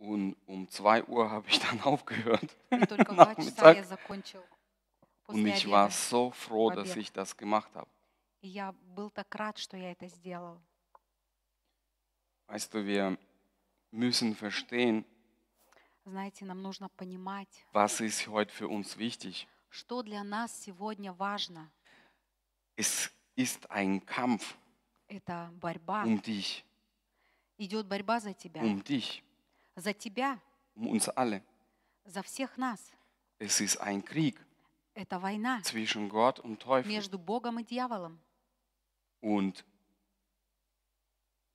Und um 2 Uhr habe ich dann aufgehört. Nachmittag. Und ich war so froh, dass ich das gemacht habe. Я был так рад, что я это сделал. Weißt du, wir müssen verstehen, Знаете, нам нужно понимать, was ist heute für uns wichtig. что для нас сегодня важно. Es ist ein Kampf это борьба. Um dich. Идет борьба за тебя. Um dich. За тебя. Um uns alle. За всех нас. Es ist ein Krieg. Это война. Zwischen Gott und Teufel. Между Богом и дьяволом. Und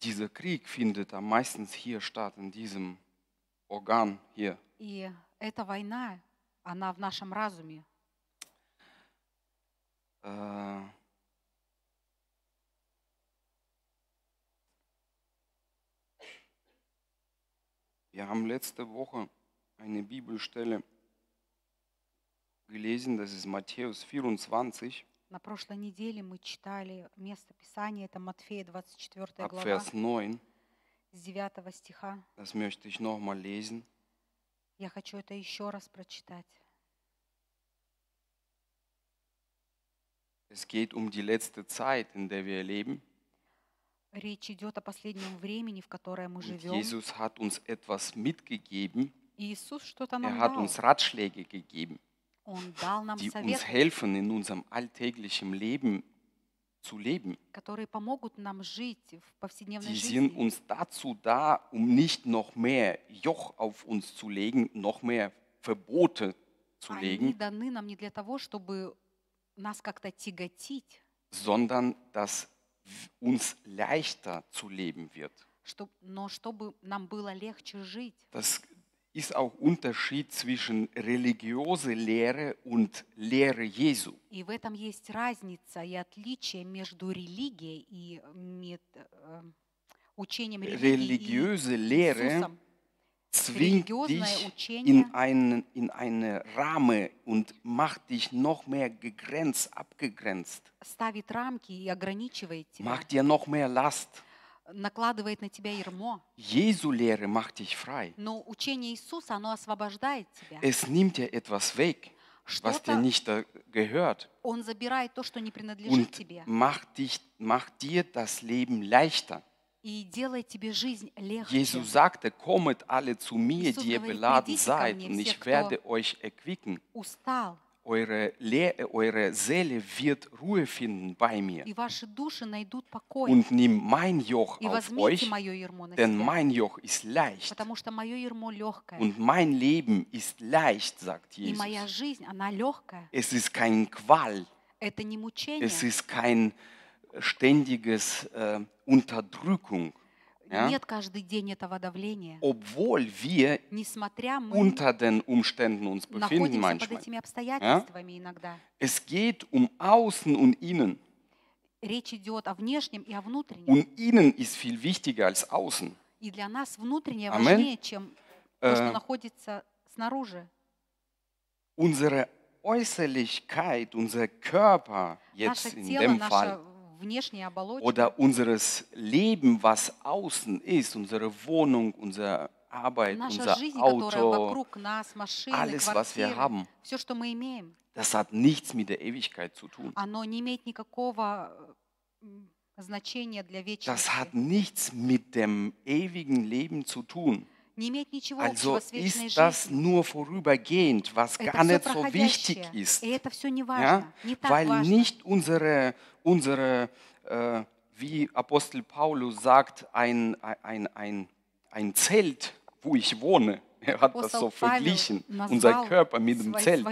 dieser Krieg findet am meisten hier statt, in diesem Organ hier. И эта война, она в нашем разуме. Äh, Wir haben letzte Woche eine Bibelstelle gelesen, das ist Matthäus 24. На прошлой неделе мы читали место Писания, это Матфея 24 Ab глава, Vers 9, с 9 стиха. das möchte ich nochmal lesen. Я хочу это еще раз прочитать. Es geht um die letzte Zeit, in der wir leben. Речь идет о последнем времени, в которое мы Und живем. Jesus hat uns etwas mitgegeben. Иисус что-то нам Er hat дал. uns Ratschläge gegeben, Он дал нам die uns советы, helfen, in unserem alltäglichen Leben zu leben. которые помогут нам жить в повседневной Die sind жизни. uns dazu da, um nicht noch mehr Joch auf uns zu legen, noch mehr Verbote zu Они legen, даны нам не для того, чтобы нас как-то тяготить, sondern das uns leichter zu leben wird. Чтоб, но чтобы нам было легче жить. Das ist auch Unterschied zwischen religiöse Lehre und Lehre Jesu. И в этом есть разница и отличие между религией и мет, э, учением религии. Религиозы Лере Иисусом zwingt dich in einen, in eine Rahmen und macht dich noch mehr gegrenzt, abgegrenzt. Macht dir noch mehr Last. Накладывает на тебя ермо. Jesu Lehre macht dich frei. Но учение Иисуса, оно освобождает тебя. Es nimmt dir etwas weg. Was dir nicht gehört. Он забирает то, что не принадлежит тебе. Macht, dich, macht dir das Leben leichter. Jesus sagte, kommet alle zu mir, die ihr beladen seid, und ich werde euch erquicken. Eure, Le eure Seele wird Ruhe finden bei mir. Und nimm mein Joch auf euch, denn mein Joch ist leicht. Und mein Leben ist leicht, sagt Jesus. Es ist kein Qual. Es ist kein ständiges äh, Unterdrückung. Ja? Нет каждый день этого давления. Obwohl wir Несмотря мы unter den Umständen uns befinden находимся под manchmal. этими обстоятельствами ja? иногда. Es geht um Außen und Innen. Речь идет о внешнем и о внутреннем. Und Innen ist viel wichtiger als Außen. И для нас внутреннее Amen. важнее, чем то, что э, находится снаружи. Unsere Äußerlichkeit, unser Körper jetzt Наше in тело, dem Fall oder unseres Leben, was außen ist, unsere Wohnung, unsere Arbeit, unser Auto, alles, was wir haben, das hat nichts mit der Ewigkeit zu tun. Das hat nichts mit dem ewigen Leben zu tun. Also ist das nur vorübergehend, was gar nicht so wichtig ist, ja? weil nicht unsere, unsere äh, wie Apostel Paulus sagt, ein, ein, ein, ein Zelt, wo ich wohne. Er hat das so verglichen, unser Körper mit dem Zelt.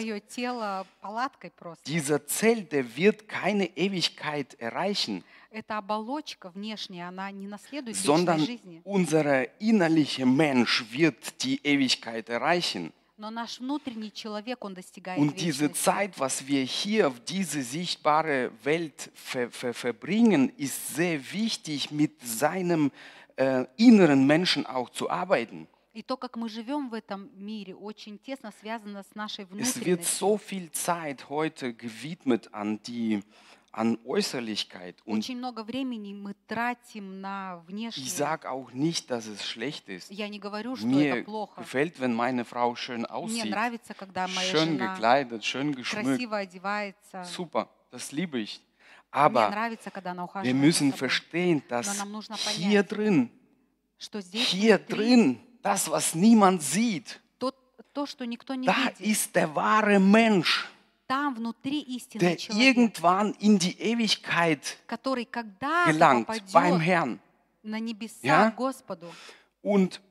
Dieser Zelt, der wird keine Ewigkeit erreichen. эта оболочка внешняя, она не наследует Sondern вечной жизни. Unsere innerliche Mensch wird die Ewigkeit erreichen. Но наш внутренний человек, он достигает Und diese вечности. Zeit, was wir hier auf diese sichtbare Welt ver ver verbringen, ist sehr wichtig, mit seinem äh, inneren Menschen auch zu arbeiten. И то, как мы живем в этом мире, очень тесно связано с нашей внутренностью. Es wird so viel Zeit heute gewidmet an die an Äußerlichkeit. Und ich sage auch nicht, dass es schlecht ist. Говорю, Mir gefällt, wenn meine Frau schön aussieht, нравится, schön gekleidet, schön geschmückt. Super, das liebe ich. Aber нравится, wir müssen verstehen, dass hier drin, hier drin, das, was niemand sieht, то, что da видит. ist der wahre Mensch. там внутри истины der человек, irgendwann in die Ewigkeit который когда gelangt beim Herrn. на небеса ja? Господу. Und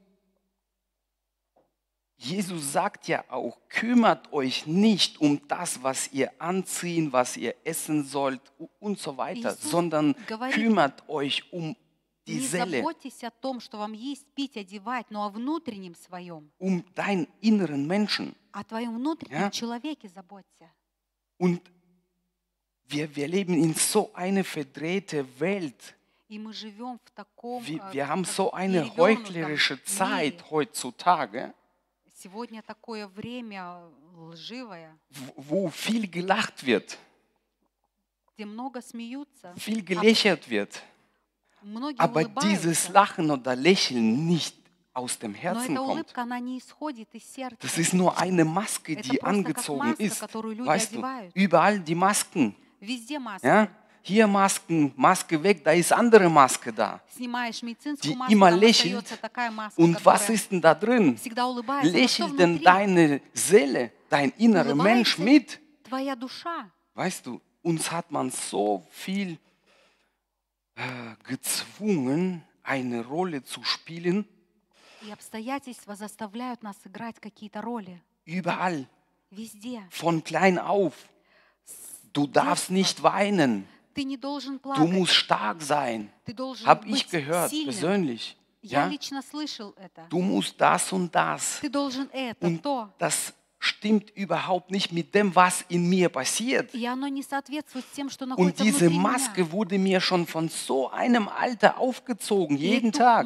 Jesus sagt ja auch, kümmert euch nicht um das, was ihr anziehen, was ihr essen sollt und so weiter, Jesus sondern говорит, kümmert euch um die не Seele. заботьтесь о том, что вам есть, пить, одевать, но о внутреннем своем. Um deinen inneren Menschen. О твоем внутреннем ja? человеке заботься. Und wir, wir leben in so einer verdrehte Welt. wir, э, wir haben so eine heuchlerische Zeit heutzutage. Wo viel gelacht wird. Viel gelächelt wird. Aber dieses Lachen oder Lächeln nicht aus dem Herzen kommt. Das ist nur eine Maske, die angezogen ist. Weißt du, überall die Masken. Ja? Hier Masken, Maske weg, da ist andere Maske da, die immer lächelt. Und was ist denn da drin? Lächelt denn deine Seele, dein innerer Mensch mit? Weißt du, uns hat man so viel äh, gezwungen, eine Rolle zu spielen, И обстоятельства заставляют нас играть какие-то роли. Überall. Везде. Von klein auf. Du darfst nicht weinen. Ты не должен плакать. Du musst stark sein. Ты должен Hab быть ich gehört, сильным. persönlich. Я ja? лично слышал это. Du musst das und das. Ты должен это, und то. Das stimmt überhaupt nicht mit dem, was in mir passiert. Und diese Maske wurde mir schon von so einem Alter aufgezogen, jeden Tag.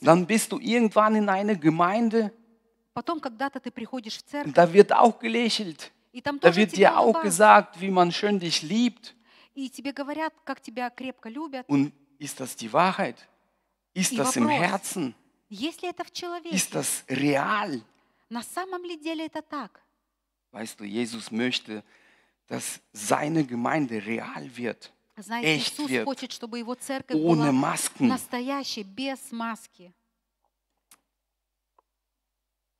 Dann bist du irgendwann in eine Gemeinde. Da wird auch gelächelt. Da wird dir auch gesagt, wie man schön dich liebt. Und ist das die Wahrheit? Ist das im Herzen? Ist das real? На самом ли деле это так? Weißt du, Jesus möchte, dass seine Gemeinde real wird. Знаете, echt Иисус wird, хочет, чтобы его церковь ohne была Masken. настоящей, без маски.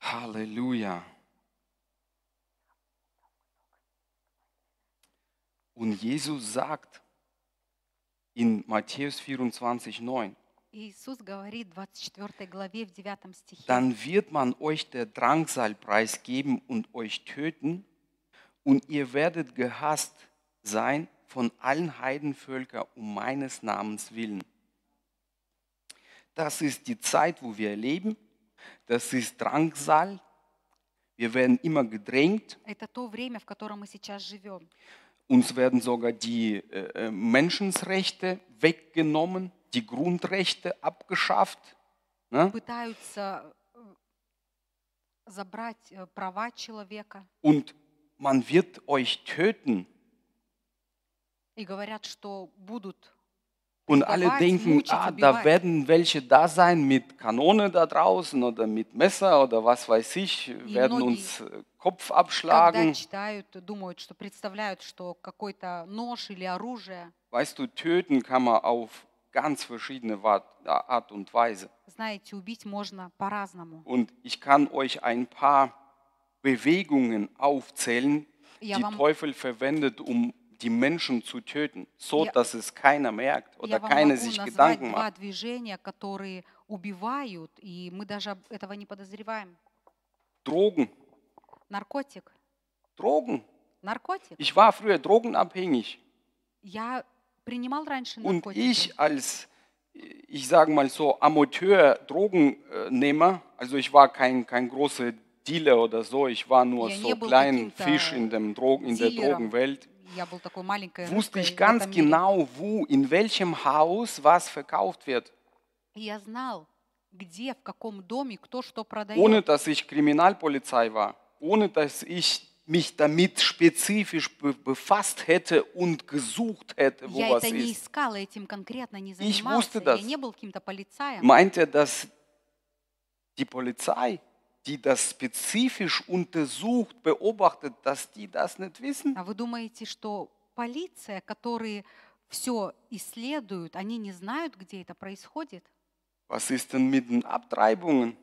Halleluja. Und Jesus sagt in Matthäus 24, 9, dann wird man euch der Drangsal preisgeben und euch töten, und ihr werdet gehasst sein von allen Heidenvölkern um meines Namens willen. Das ist die Zeit, wo wir leben. Das ist Drangsal. Wir werden immer gedrängt. Uns werden sogar die äh, äh Menschenrechte weggenommen die Grundrechte abgeschafft. Ne? Э, э, und man wird euch töten. und alle denken, ah, da werden welche da sein mit Kanone da draußen oder mit Messer oder was weiß ich, werden uns äh, Kopf abschlagen. Weißt du, töten kann man auf ganz verschiedene Art und Weise. Знаете, убить можно по-разному. Und ich kann euch ein paar Bewegungen aufzählen, Я die вам... Teufel verwendet, um die Menschen zu töten, so я, dass es keiner merkt oder keiner sich Gedanken macht. Движения, которые убивают, и мы даже этого не подозреваем. Drogen. Наркотик. Drogen. Наркотик. Ich war früher drogenabhängig. Я und ich als, ich sage mal so, Amateur-Drogennehmer, also ich war kein, kein großer Dealer oder so, ich war nur so klein Fisch in, dem Drogen, in der Drogenwelt. Wusste ich ganz genau, wo, in welchem Haus was verkauft wird. Ohne dass ich Kriminalpolizei war, ohne dass ich mich damit spezifisch befasst hätte und gesucht hätte, wo was ist. искала, Ich wusste das. Meint er, dass die Polizei, die das spezifisch untersucht, beobachtet, dass die das nicht wissen? А вы думаете, что полиция, которые все исследуют, они не знают, где это происходит? Was ist denn mit den Abtreibungen?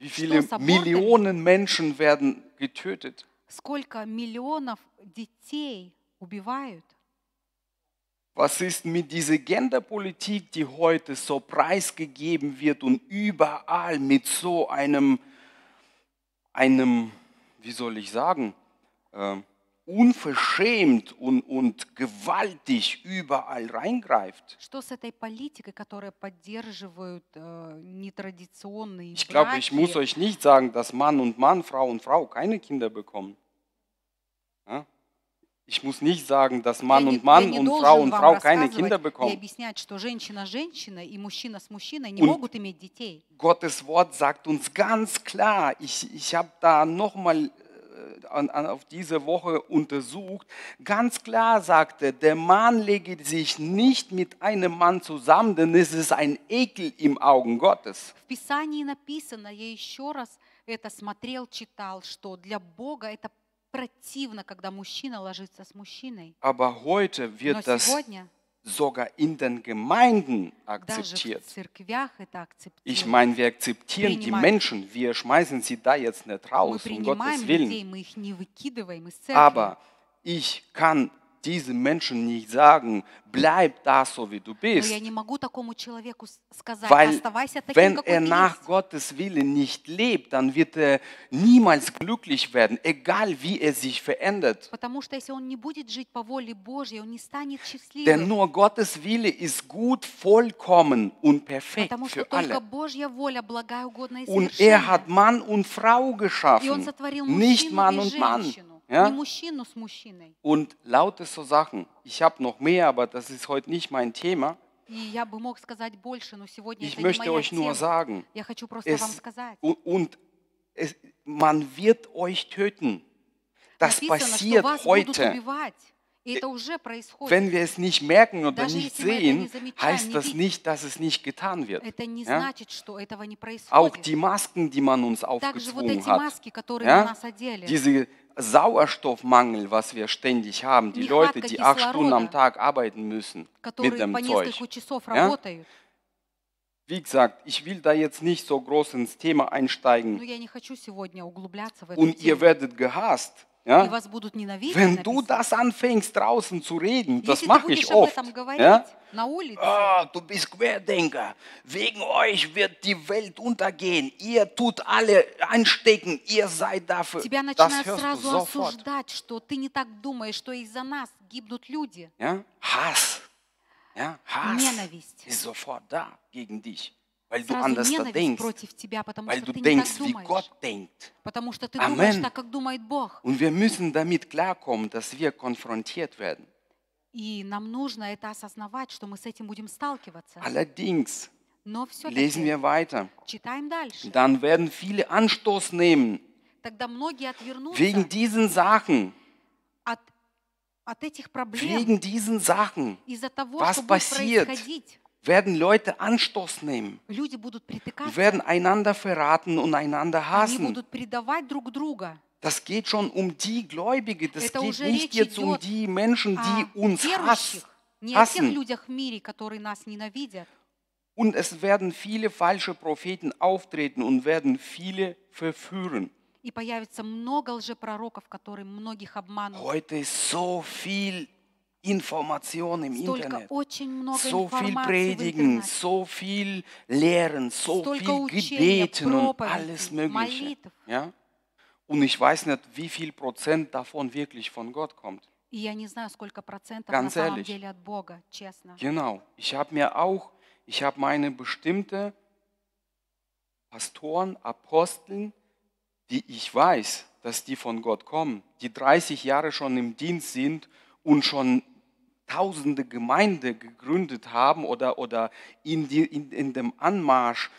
Wie viele Millionen Menschen werden getötet? сколько миллионов детей убивают. Was ist mit dieser Genderpolitik, die heute so preisgegeben wird und überall mit so einem, einem wie soll ich sagen, äh, unverschämt und, und gewaltig überall reingreift? Э, ich glaube, ich muss euch nicht sagen, dass Mann und Mann, Frau und Frau keine Kinder bekommen. Ich muss nicht sagen, dass Mann und Mann und Frau und Frau keine Kinder bekommen. Und Gottes Wort sagt uns ganz klar, ich, ich habe da nochmal äh, auf diese Woche untersucht, ganz klar sagte, der Mann lege sich nicht mit einem Mann zusammen, denn es ist ein Ekel im Augen Gottes. В Писании написано, я еще раз это смотрел, читал, что для Бога это противно, когда мужчина ложится с мужчиной. Aber heute wird Но das сегодня sogar in den Gemeinden akzeptiert. Ich meine, wir akzeptieren die Menschen, wir schmeißen sie da jetzt nicht raus, um Gottes Willen. Aber ich kann diesen Menschen nicht sagen, bleib da, so wie du bist. Сказать, Weil таким, wenn er nach есть. Gottes Willen nicht lebt, dann wird er niemals glücklich werden, egal wie er sich verändert. Божьей, Denn nur Gottes Wille ist gut, vollkommen und perfekt Потому für alle. Воля, благая, und er hat Mann und Frau geschaffen, nicht Mann und женщину. Mann. Ja? Und lauter so Sachen. Ich habe noch mehr, aber das ist heute nicht mein Thema. ich möchte euch nur sagen, es, und es, man wird euch töten. Das passiert heute. Wenn wir es nicht merken oder nicht sehen, heißt das nicht, dass es nicht getan wird. Ja? Auch die Masken, die man uns aufgezwungen hat, ja? diese Sauerstoffmangel, was wir ständig haben, die Leute, die acht Stunden am Tag arbeiten müssen mit dem Zeug. Ja? Wie gesagt, ich will da jetzt nicht so groß ins Thema einsteigen. Und ihr werdet gehasst. Ja? Wenn du das anfängst, draußen zu reden, das mache ich oft. Ja? Oh, du bist Querdenker. Wegen euch wird die Welt untergehen. Ihr tut alle anstecken. Ihr seid dafür. das hörst сразу du осуждать, Ja? Hass. Ja? Hass ist sofort da gegen dich weil du anders denkst, тебя, weil du denkst, wie Gott denkt. Потому Amen. думаешь так, Und wir müssen damit klarkommen, dass wir konfrontiert werden. И нам нужно это осознавать, что мы с этим будем сталкиваться. Allerdings Но lesen wir weiter. Читаем дальше. Dann werden viele Anstoß nehmen. Тогда многие отвернутся. Wegen diesen Sachen. От, от этих проблем. Wegen diesen Sachen. Из-за того, was что passiert? будет происходить werden Leute Anstoß nehmen, werden einander verraten und einander hassen. Das geht schon um die Gläubige, das Это geht nicht jetzt um die Menschen, die uns верующих, hassen. Und es werden viele falsche Propheten auftreten und werden viele verführen. И появится много лжепророков, которые многих обманут. Heute ist so viel Information im Internet. So viel predigen, so viel lehren, so viel gebeten und alles Mögliche. Ja? Und ich weiß nicht, wie viel Prozent davon wirklich von Gott kommt. Ganz ehrlich. Genau. Ich habe mir auch, ich habe meine bestimmte Pastoren, Aposteln, die ich weiß, dass die von Gott kommen, die 30 Jahre schon im Dienst sind und schon tausende Gemeinde gegründet haben oder, oder in, die, in, in dem Anmarsch.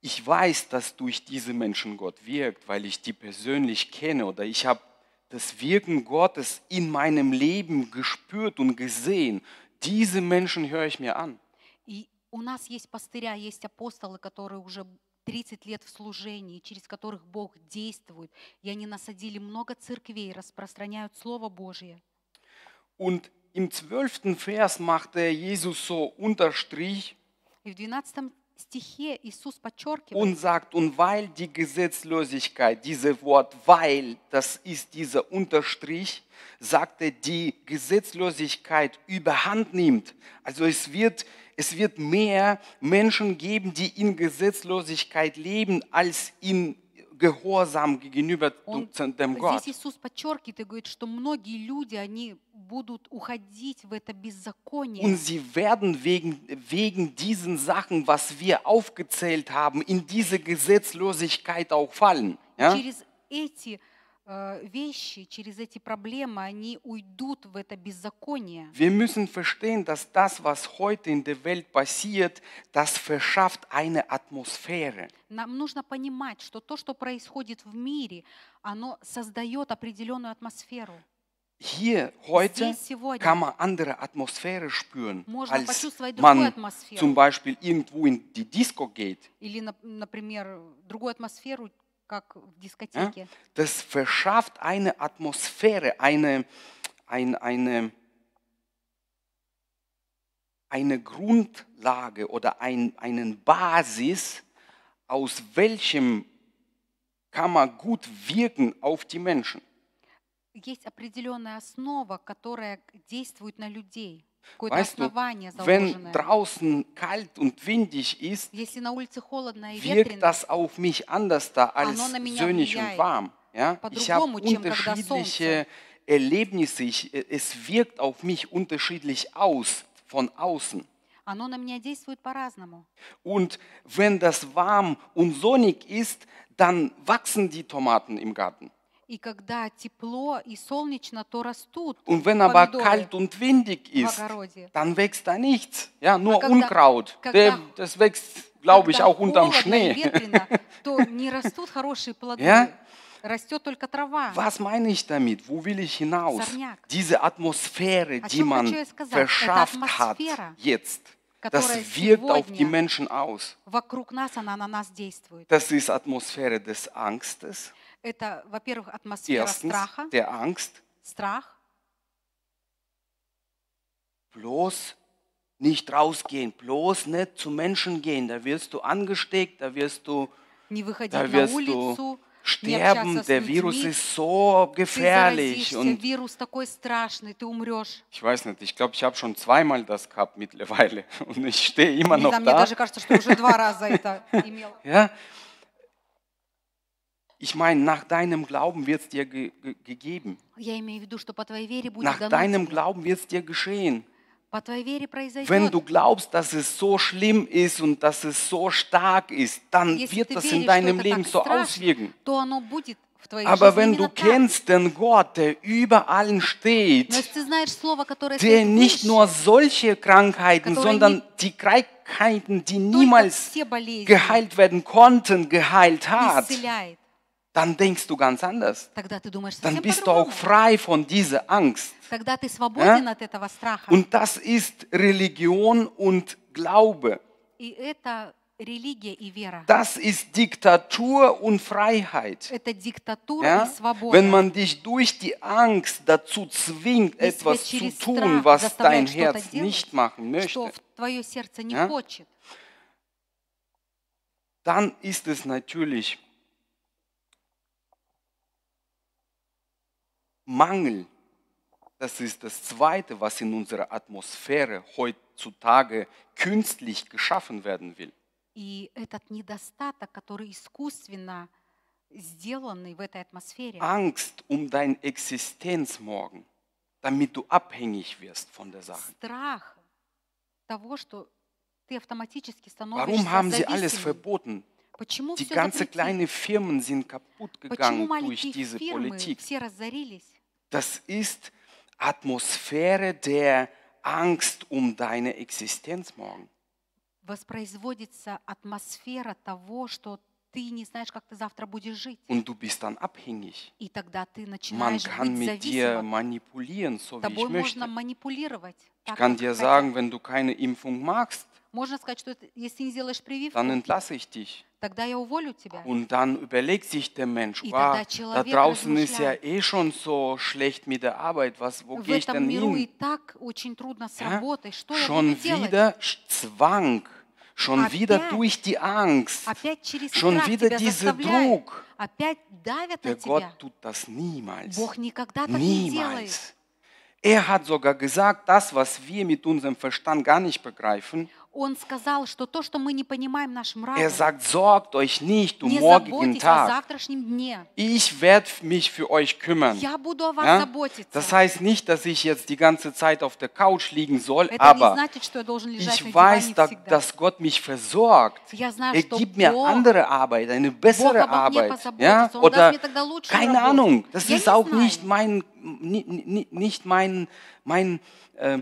Ich weiß, dass durch diese Menschen Gott wirkt, weil ich die persönlich kenne oder ich habe das Wirken Gottes in meinem Leben gespürt und gesehen. Diese Menschen höre ich mir an. У нас есть пастыря, есть апостолы, которые уже 30 лет в служении, через которых Бог действует. И они насадили много церквей, распространяют Слово Божье. Und im zwölften Vers machte Jesus so Unterstrich. Und sagt, und weil die Gesetzlosigkeit, dieses Wort weil, das ist dieser Unterstrich, sagte, die Gesetzlosigkeit überhand nimmt. Also es wird, es wird mehr Menschen geben, die in Gesetzlosigkeit leben, als in gehorsam gegenüber он, dem Gott. Здесь подчеркивает говорит, что многие люди, они будут уходить в это беззаконие. Und sie werden wegen, wegen diesen Sachen, was wir aufgezählt haben, in diese Gesetzlosigkeit auch fallen. Ja? Через эти вещи, через эти проблемы, они уйдут в это беззаконие. Wir müssen verstehen, dass das, was heute in der Welt passiert, das verschafft eine Atmosphäre. Нам нужно понимать, что то, что происходит в мире, оно создает определенную атмосферу. Hier heute Здесь, kann man andere Atmosphäre spüren, Можно als man atmosphäru. zum Beispiel irgendwo in die Disco geht. Или, например, другую атмосферу, как в дискотеке. Das verschafft eine Atmosphäre, eine, ein, eine, eine Grundlage oder ein, einen Basis, aus welchem kann man gut wirken auf die Menschen. Есть определенная основа, которая действует на людей. Weißt du, wenn draußen kalt und windig ist, wirkt das auf mich anders da als sonnig und warm. Ja? Ich habe unterschiedliche Erlebnisse, ich, äh, es wirkt auf mich unterschiedlich aus, von außen. Und wenn das warm und sonnig ist, dann wachsen die Tomaten im Garten. Und wenn aber kalt und windig ist, dann wächst da nichts. Ja, nur Unkraut. Der, das wächst, glaube ich, auch unterm Schnee. Ja? Was meine ich damit? Wo will ich hinaus? Diese Atmosphäre, die man verschafft hat jetzt, das wirkt auf die Menschen aus. Das ist Atmosphäre des Angstes, Это, во-первых, атмосфера Erstens, страха. Der Angst. Страх. Bloß nicht rausgehen, bloß nicht zu Menschen gehen, da wirst du angesteckt, da wirst du, da wirst на улицу, sterben, der Virus ist so gefährlich. Und Virus страшный, Ich weiß nicht, ich glaube, ich habe schon zweimal das gehabt mittlerweile und ich stehe immer noch da. Мне даже кажется, что уже два раза это имел. Ja? Ich meine, nach deinem Glauben wird es dir ge ge gegeben. Виду, nach deinem Glauben wird es dir geschehen. Wenn du glaubst, dass es so schlimm ist und dass es so stark ist, dann Если wird das веришь, in deinem Leben so страшно, auswirken. Aber wenn du kennst den Gott, der über allen steht, der nicht nur solche Krankheiten, sondern die Krankheiten, die niemals geheilt werden konnten, geheilt hat, dann denkst du ganz anders. dann bist du auch frei von dieser Angst. Ja? Und das ist Religion und Glaube. Das ist Diktatur und Freiheit. Ja? Wenn man dich durch die Angst dazu zwingt, etwas zu tun, was dein Herz nicht machen möchte, ja? dann ist es natürlich Mangel. Das ist das Zweite, was in unserer Atmosphäre heutzutage künstlich geschaffen werden will. Angst um dein morgen, damit du abhängig wirst von der Sache. Страх того, что ты автоматически становишься Warum haben sie alles verboten? Почему Die ganzen kleinen Firmen sind kaputt gegangen durch diese Politik. Все разорились? das ist Atmosphäre der Angst um deine Existenz morgen. Воспроизводится атмосфера того, что ты не знаешь, как ты завтра будешь жить. Und du bist dann abhängig. И тогда ты начинаешь Man kann быть mit dir manipulieren, so Тобой wie ich можно möchte. манипулировать. Ich так, kann dir sagen, wenn du keine Impfung magst, можно сказать, что если не сделаешь прививку, dann entlasse ich dich. Und dann überlegt sich der Mensch, wow, da draußen ist ja eh schon so schlecht mit der Arbeit, was, wo gehe ich denn hin? Ja? Schon wieder Zwang, schon wieder durch die Angst, schon wieder dieser Druck. Der Gott tut das niemals. Niemals. Er hat sogar gesagt, das, was wir mit unserem Verstand gar nicht begreifen, er sagt, sorgt euch nicht um morgigen Tag. Ich werde mich für euch kümmern. Ja? Das heißt nicht, dass ich jetzt die ganze Zeit auf der Couch liegen soll, aber ich weiß, dass, Gott mich versorgt. Er gibt mir andere Arbeit, eine bessere Arbeit. Ja? Oder keine Ahnung, das ist auch nicht mein, nicht mein, mein äh,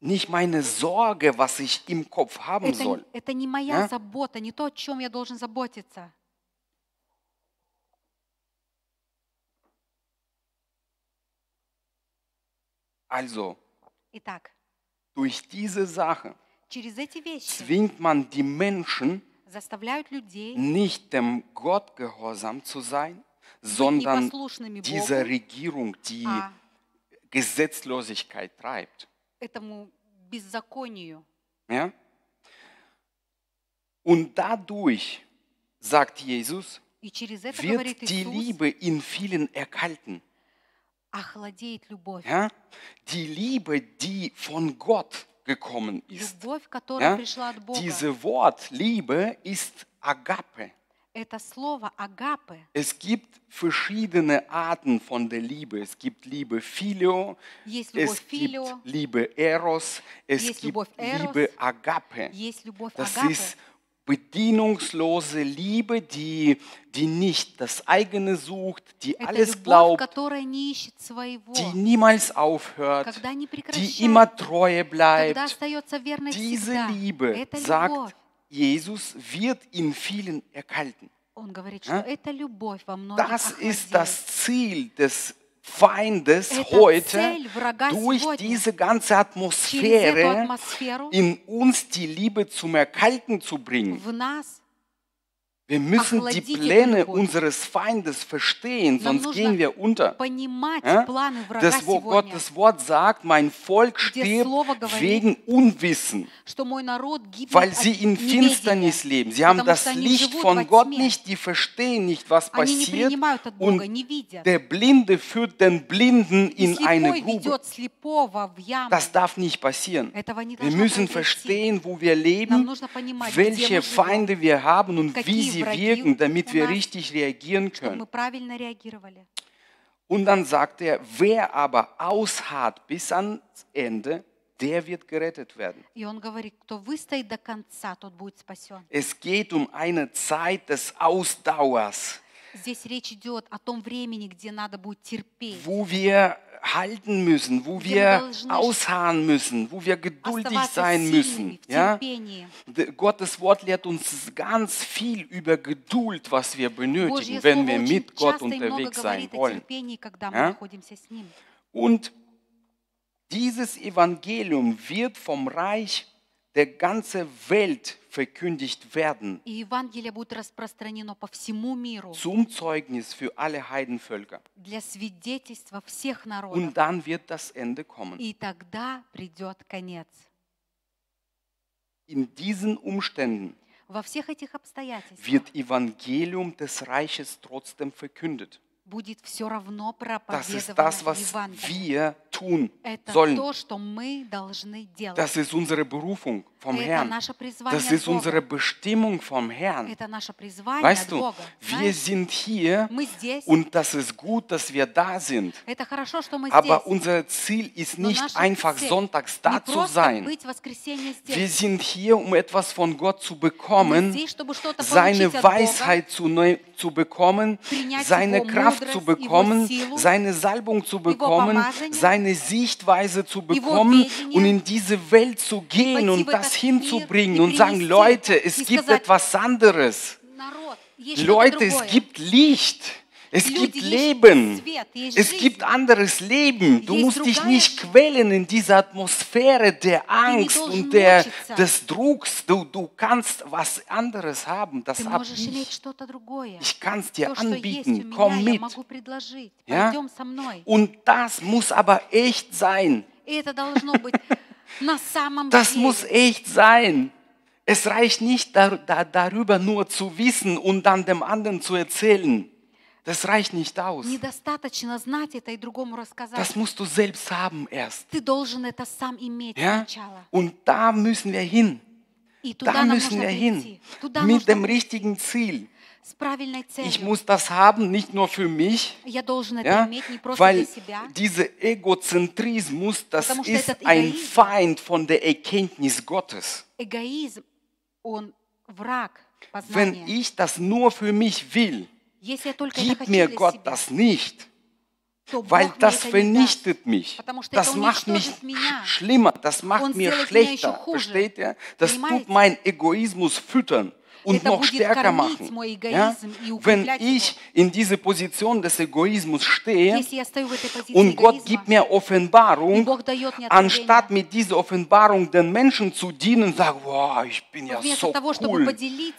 nicht meine Sorge, was ich im Kopf haben soll. Это не моя забота, не то, о чем я должен заботиться. Also, Итак, durch diese Sache через эти вещи zwingt man die Menschen, заставляют людей nicht dem Gott gehorsam zu sein, sondern dieser Regierung, die а, Gesetzlosigkeit treibt этому беззаконию. Ja? Und dadurch, sagt Jesus, И через это wird говорит die Иисус, Liebe in vielen erkalten. охладеет любовь. Ja? Die Liebe, die von Gott gekommen ist. Любовь, которая Ja? пришла от Бога. Dieses Wort Liebe ist Agape. Es gibt verschiedene Arten von der Liebe. Es gibt Liebe Filio, es gibt Liebe Eros, es gibt Liebe Agape. Das ist bedienungslose Liebe, die, die nicht das eigene sucht, die alles glaubt, die niemals aufhört, die immer treue bleibt. Diese Liebe sagt Jesus wird in vielen erkalten. Он говорит, hm? что эта любовь во многих Das ist das Ziel des Feindes heute durch diese ganze Atmosphäre in uns die Liebe zum Erkalten zu bringen. В нас wir müssen die Pläne unseres Feindes verstehen, sonst gehen wir unter. Ja? Das, wo Gott das Wort sagt, mein Volk stirbt wegen Unwissen, weil sie in Finsternis leben. Sie haben das Licht von Gott nicht, die verstehen nicht, was passiert. Und der Blinde führt den Blinden in eine Grube. Das darf nicht passieren. Wir müssen verstehen, wo wir leben, welche Feinde wir haben und wie sie wirken, damit wir richtig reagieren können. Und dann sagt er, wer aber ausharrt bis ans Ende, der wird gerettet werden. Es geht um eine Zeit des Ausdauers. Здесь речь идет о том времени, где надо будет терпеть. Wo wir halten müssen, wo wir ausharren müssen, wo wir geduldig sein müssen. Ja? Gottes Wort lehrt uns ganz viel über Geduld, was wir benötigen, wenn wir mit Gott unterwegs sein wollen. Ja? Und dieses Evangelium wird vom Reich der ganzen Welt verkündigt werden. Zum Zeugnis für alle Heidenvölker. Und dann wird das Ende kommen. In diesen Umständen во всех wird Evangelium des Reiches trotzdem verkündet. будет все равно das ist das, was wir tun sollen. Das ist unsere Berufung. vom Herrn. Das ist unsere Bestimmung vom Herrn. Weißt du, wir sind hier und das ist gut, dass wir da sind. Aber unser Ziel ist nicht einfach sonntags da zu sein. Wir sind hier, um etwas von Gott zu bekommen, seine Weisheit zu, zu bekommen, seine Kraft zu bekommen, seine Salbung zu bekommen, seine Sichtweise zu bekommen und in diese Welt zu gehen und das das hinzubringen und sagen, Leute, es gibt etwas anderes. Leute, es gibt Licht. Es gibt Leben. Es gibt anderes Leben. Du musst dich nicht quälen in dieser Atmosphäre der Angst und der, des Drucks. Du, du kannst was anderes haben. Das habe ich. Ich kann es dir anbieten. Komm mit. Ja? Und das muss aber echt sein. Das muss echt sein. Es reicht nicht darüber nur zu wissen und dann dem anderen zu erzählen. Das reicht nicht aus. Das musst du selbst haben erst. ja? Und da müssen wir hin. da müssen wir hin. Mit dem richtigen Ziel. Ich muss das haben, nicht nur für mich, ja, weil dieser Egozentrismus, das ist ein Feind von der Erkenntnis Gottes. Wenn ich das nur für mich will, gib mir Gott das nicht weil das vernichtet mich. Das macht mich schlimmer, das macht mir schlechter. Versteht ihr? Das tut mein Egoismus füttern und noch stärker machen. Ja? Wenn ich in diese Position des Egoismus stehe und Gott gibt mir Offenbarung, anstatt mit dieser Offenbarung den Menschen zu dienen, sage, wow, ich bin ja so cool.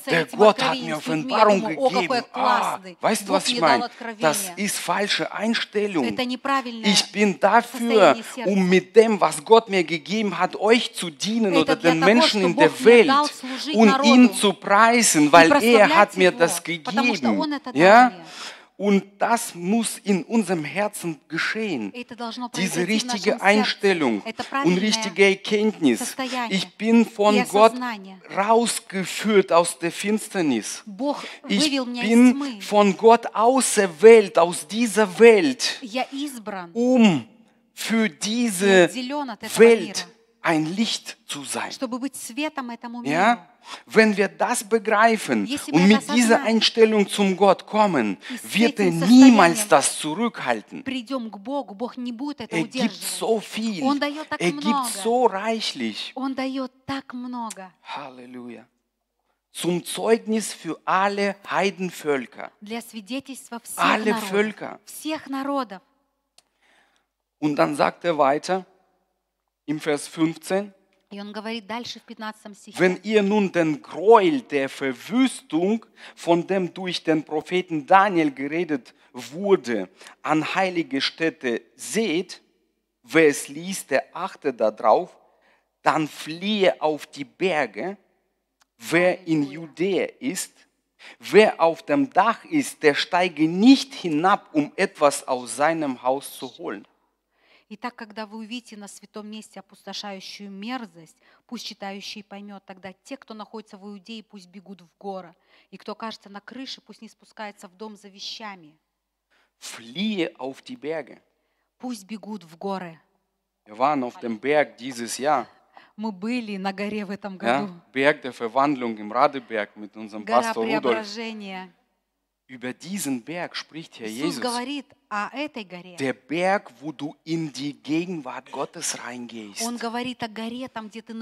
Der Gott hat mir Offenbarung gegeben. Ah, weißt du, was ich meine? Das ist falsche Einstellung. Ich bin dafür, um mit dem, was Gott mir gegeben hat, euch zu dienen oder den Menschen in der Welt und ihn zu preisen preisen, weil er hat mir das gegeben. Ja? Und das muss in unserem Herzen geschehen. Diese richtige Einstellung und richtige Erkenntnis. Ich bin von Gott rausgeführt aus der Finsternis. Ich bin von Gott aus der Welt, aus dieser Welt, um für diese Welt zu ein Licht zu sein. Ja? Wenn wir das begreifen und mit dieser Einstellung zum Gott kommen, wird er niemals das zurückhalten. Er gibt so viel. Er gibt so reichlich. Halleluja. Zum Zeugnis für alle Heidenvölker. Alle Völker. Und dann sagt er weiter, im Vers 15. говорит 15 Wenn ihr nun den Gräuel der Verwüstung, von dem durch den Propheten Daniel geredet wurde, an heilige Städte seht, wer es liest, der achte darauf, dann fliehe auf die Berge, wer in Judäa ist, wer auf dem Dach ist, der steige nicht hinab, um etwas aus seinem Haus zu holen. И так, когда вы увидите на святом месте опустошающую мерзость, пусть читающий поймет, тогда те, кто находится в Иудее, пусть бегут в горы, и кто кажется на крыше, пусть не спускается в дом за вещами. Fliehe auf die Berge. Пусть бегут в горы. Wir auf dem Berg dieses Jahr. Мы были на горе в этом году. Ja, Berg der Verwandlung im Radeberg mit unserem Гора Pastor Rudolf. преображения. Über diesen Berg spricht Herr Иисус Jesus. Говорит горе. Der Berg, wo du in die Gegenwart Gottes reingehst. Он говорит горе, там, где ты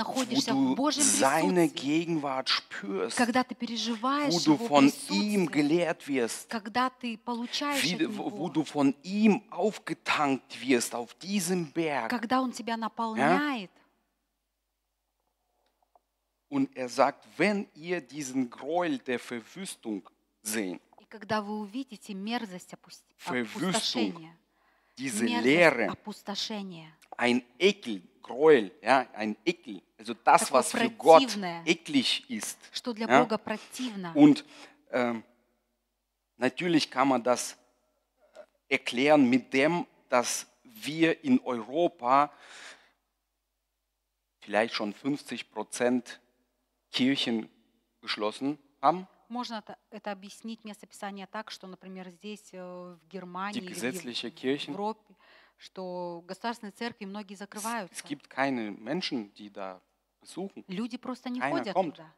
seine Gegenwart spürst, wo du von ihm gelehrt wirst, wie, от wo du von ihm aufgetankt wirst auf diesem Berg. Ja? Und er sagt, wenn ihr diesen Gräuel der Verwüstung seht, когда вы увидите мерзость опустошения, diese Leere, опустошения, ein Ekel, Gräuel, ja, ein Ekel, also das, was für Gott eklig ist. Что для ja? Бога противно. Und ähm, natürlich kann man das äh, erklären mit dem, dass wir in Europa vielleicht schon 50 Prozent Kirchen geschlossen haben. Можно это объяснить местописание так, что, например, здесь э, в Германии, типа в Европе, что государственные церкви многие закрываются. Menschen, Люди просто не Keiner ходят kommt. туда.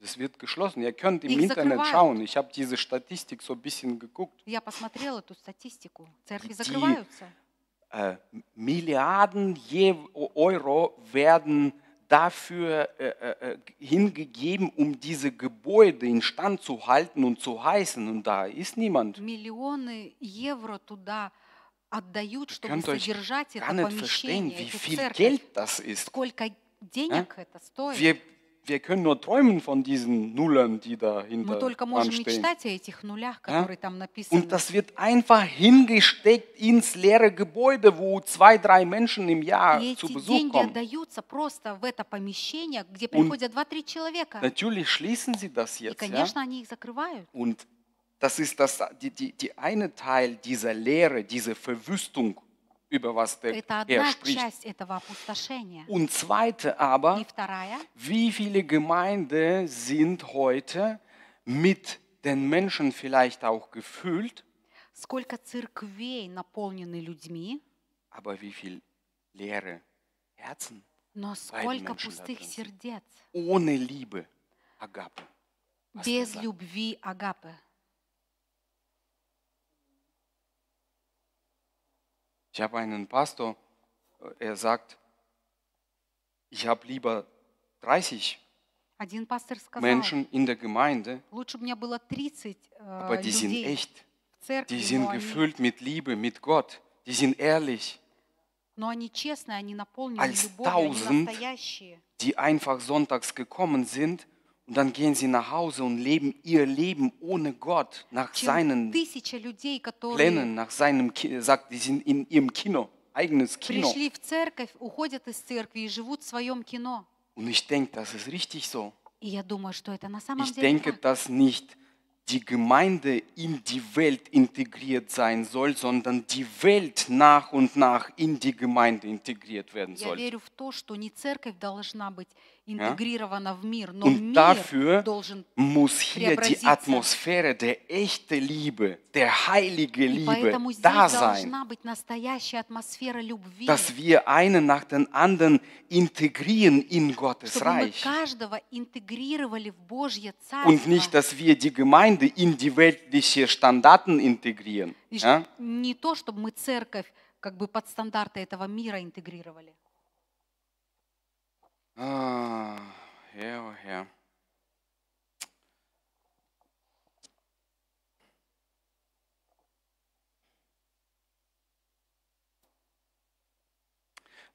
Das wird geschlossen. Ihr könnt im Internet schauen. Ich habe diese Statistik so ein bisschen geguckt. Я посмотрела эту статистику. Церкви Die, закрываются. Äh, э, Milliarden Euro werden dafür äh, äh, äh, hingegeben, um diese Gebäude in Stand zu halten und zu heißen. Und da ist niemand. Миллионы евро туда отдают, чтобы содержать это помещение, verstehen, wie viel Geld das ist. Сколько денег ja? это стоит? Wir wir können nur träumen von diesen Nullern, die dahinter Мы только можем anstehen. мечтать о этих нулях, которые ja? там написаны. Und das wird einfach hingesteckt ins leere Gebäude, wo zwei, drei Menschen im Jahr И zu эти Besuch деньги kommen. отдаются просто в это помещение, где приходят два-три человека. Natürlich schließen sie das И, jetzt. ja? конечно, они их закрывают. Und das ist das, die, die, die eine Teil dieser Leere, diese Verwüstung über was der Это spricht. Und zweite aber, wie viele Gemeinden sind heute mit den Menschen vielleicht auch gefüllt, aber wie viele leere Herzen, ohne Liebe, Агапы, без любви Агапы. Ich habe einen Pastor, äh, er sagt, ich habe lieber 30 сказал, Menschen in der Gemeinde, 30 э, aber die sind echt. церкви, Die но sind они, gefüllt mit Liebe, mit Gott. Die sind ehrlich, они честные, они als любовью, tausend, die einfach sonntags gekommen sind und dann gehen sie nach Hause und leben ihr Leben ohne Gott, nach seinen людей, Plänen, nach seinem, sagt, die sind in ihrem Kino, eigenes Kino. Церковь, церкви, und ich denke, das ist richtig so. Думаю, ich denke, так. dass nicht die Gemeinde in die Welt integriert sein soll, sondern die Welt nach und nach in die Gemeinde integriert werden soll. Я верю в то, что не церковь должна быть ja? Und dafür muss hier die Atmosphäre der echten Liebe, der heiligen Liebe da sein, dass wir einen nach dem anderen integrieren in Gottes Reich. Und nicht, dass wir die Gemeinde in die weltlichen Standarten integrieren. Ja? Не то, чтобы мы церковь как бы под Ah, Herr, oh Herr.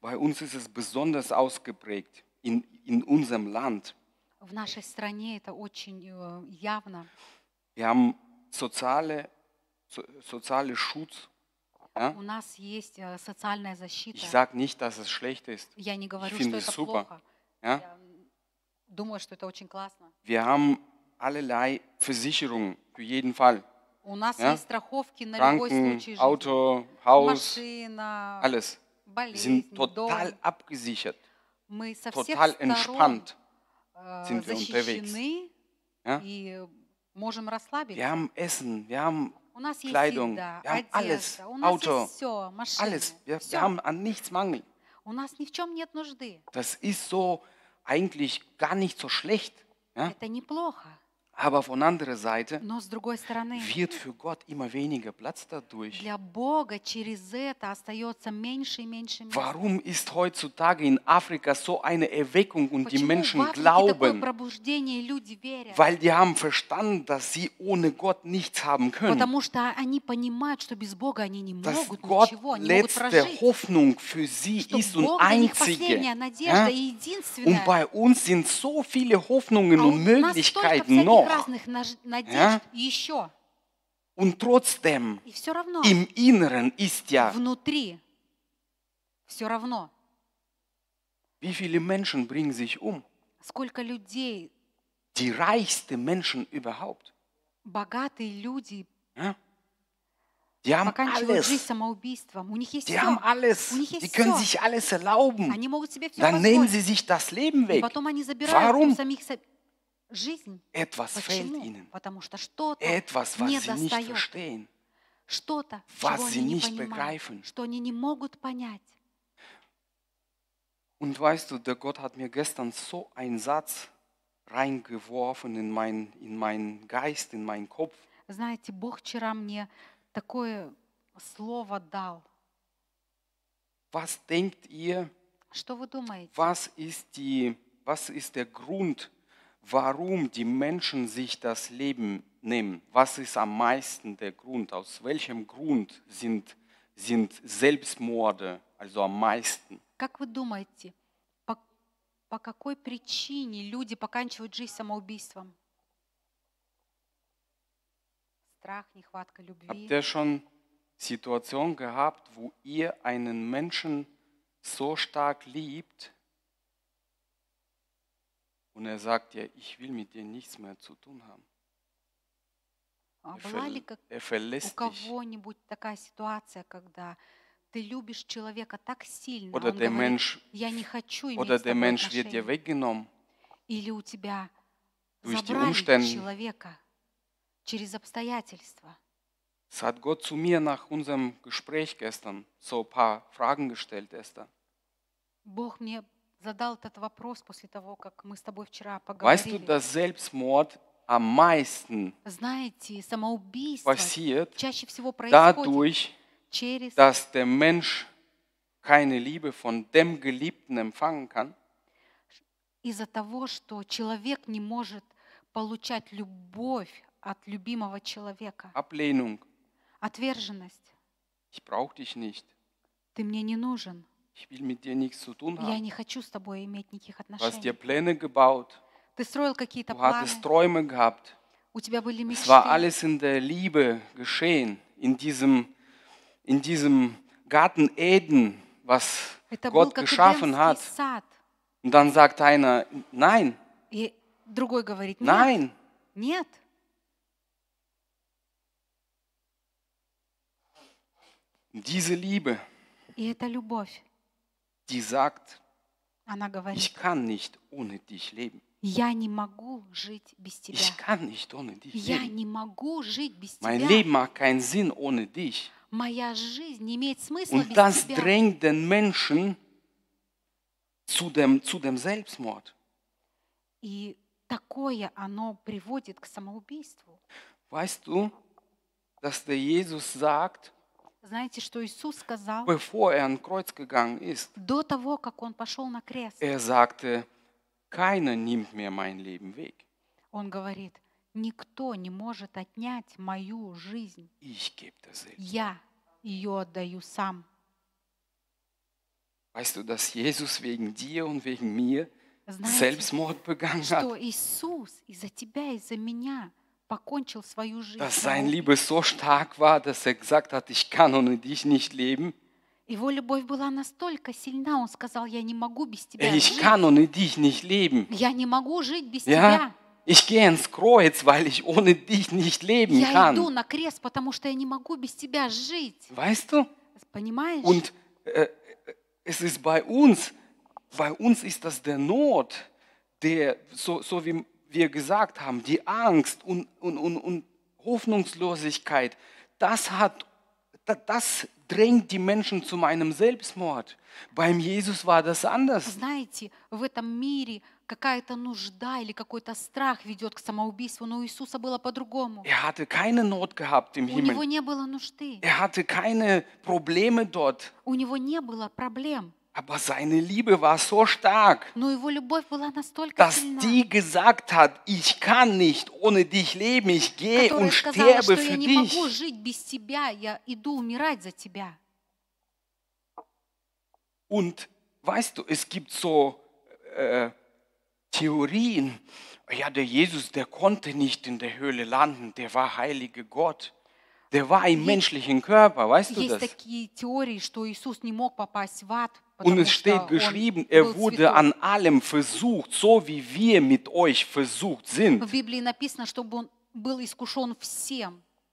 Bei uns ist es besonders ausgeprägt in, in unserem Land. В нашей стране это очень э, явно. Wir haben soziale, so, soziale Schutz. Ja? У нас есть э, социальная защита. Ich sage nicht, dass es schlecht ist. Я не говорю, ich что это super. плохо. Ja? Wir haben allerlei Versicherungen für jeden Fall. ja? Kranken, Auto, Haus, alles. Wir sind total abgesichert. total entspannt э, sind wir unterwegs. Ja? Wir haben Essen, wir haben Kleidung, wir haben alles, Auto, Alles. Wir, wir haben an nichts Mangel. Das ist so eigentlich gar nicht so schlecht. Ja? Aber auf von anderen Seite стороны, wird für Gott immer weniger Platz dadurch. Бога через меньше меньше Warum ist heutzutage in Afrika so eine Erweckung und Почему die Menschen glauben? Weil die haben verstanden, dass sie ohne Gott nichts haben können. понимают, dass Gott letzte Hoffnung für sie что ist und einzige. Надежда ja? Und bei uns sind so viele Hoffnungen und Möglichkeiten noch. разнообразных надежд ja? еще. Und trotzdem, и все равно, im Inneren ist ja, внутри, все равно, wie viele Menschen bringen sich um? сколько людей, die reichsten Menschen überhaupt, богатые люди, ja? Die haben alles. Die haben alles. Die können sich alles erlauben. Dann nehmen sie sich das Leben weg. Warum? жизнь. Почему? Потому что что-то не достает. Что-то, чего они не понимают, что они не могут понять. Und weißt du, der Gott hat mir gestern so einen Satz reingeworfen in meinen in mein Geist, in meinen Kopf. Знаете, Бог вчера мне такое слово дал. Was denkt ihr? Что вы думаете? Was ist die was ist der Grund warum die Menschen sich das Leben nehmen. Was ist am meisten der Grund? Aus welchem Grund sind, sind Selbstmorde also am meisten? Как вы думаете, по, по какой причине люди поканчивают жизнь самоубийством? Страх, нехватка любви. Habt ihr schon Situation gehabt, wo ihr einen Menschen so stark liebt, Und er sagt ihr, ich will mit dir nichts mehr zu tun haben. А была ли как, у кого-нибудь такая ситуация, когда ты любишь человека так сильно, oder он говорит, Mensch, я не хочу иметь oder der Mensch wird dir weggenommen, или у тебя durch забрали Umstände, человека через обстоятельства. Es hat Gott zu mir nach unserem Gespräch gestern so ein paar Fragen gestellt, Esther. Бог мне задал этот вопрос после того, как мы с тобой вчера поговорили. Знаете, самоубийство passiert чаще всего происходит dadurch, через dass der Mensch keine Liebe von dem Geliebten empfangen kann? из-за того, что человек не может получать любовь от любимого человека. Ablehnung. Отверженность. Ich dich nicht. Ты мне не нужен. Ich will mit dir nichts zu tun Я haben. не хочу с тобой иметь никаких Du hast dir Pläne gebaut, Ты строил какие-то du планы, hattest Träume gehabt. у тебя были Es war alles in der Liebe geschehen, in diesem, in diesem Garten Eden, was Это Gott как geschaffen hat. сад. Und dann sagt einer, nein, И другой говорит, нет, nein, нет. diese Liebe, И это любовь die sagt, говорит, ich kann nicht ohne dich leben. Я не могу жить без тебя. Ich kann nicht ohne dich Я leben. не могу жить без тебя. Mein Leben macht keinen Sinn ohne dich. Моя жизнь не имеет смысла Und без das тебя. drängt den Menschen zu dem, zu dem Selbstmord. И такое оно приводит к самоубийству. Weißt du, dass der Jesus sagt, Знаете, что Иисус сказал? Bevor er an Kreuz gegangen ist, до того, как Он пошел на крест, er sagte, keiner nimmt mir mein Leben weg. Он говорит, никто не может отнять мою жизнь. Ich gebe das Я ее отдаю сам. Weißt du, dass Jesus wegen dir und wegen mir Знаете, Selbstmord begangen hat? что Иисус из-за тебя, из-за меня – покончил свою жизнь. Dass sein Liebe so stark war, dass er gesagt hat, ich kann ohne dich nicht leben. Его любовь была настолько сильна, он сказал, я не могу без тебя ich жить. Kann ohne dich nicht leben. Я не могу жить без ja? тебя. Ich gehe ins Kreuz, weil ich ohne dich nicht leben я kann. Я иду на крест, потому что я не могу без тебя жить. Weißt du? Понимаешь? Und äh, es ist bei uns, bei uns ist das der Not, der, so, so wie wir gesagt haben, die Angst und, und, und, und Hoffnungslosigkeit, das, hat, das drängt die Menschen zu einem Selbstmord. Beim Jesus war das anders. Знаете, в этом мире какая-то нужда или какой-то страх ведет к самоубийству, но у Иисуса было по-другому. Er hatte keine Not gehabt im Himmel. У него не было нужды. Er hatte keine Probleme dort. У него не было проблем. Aber seine Liebe war so stark, dass die gesagt hat, ich kann nicht ohne dich leben, ich gehe und sterbe für dich. und weißt du, es gibt so äh, Theorien, ja, der Jesus, der konnte nicht in der Höhle landen, der war heilige Gott. Der war im menschlichen Körper, weißt du das? Есть такие теории, что Иисус не мог попасть в ад, und es steht geschrieben, er wurde an allem versucht, so wie wir mit euch versucht sind.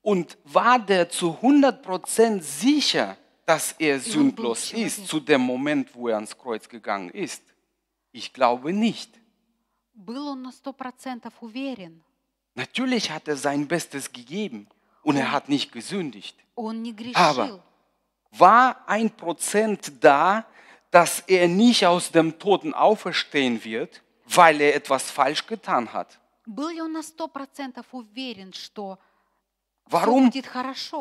Und war der zu 100% sicher, dass er sündlos ist zu dem Moment, wo er ans Kreuz gegangen ist? Ich glaube nicht. Natürlich hat er sein Bestes gegeben und er hat nicht gesündigt. Aber war ein Prozent da, dass er nicht aus dem Toten auferstehen wird, weil er etwas falsch getan hat. Warum,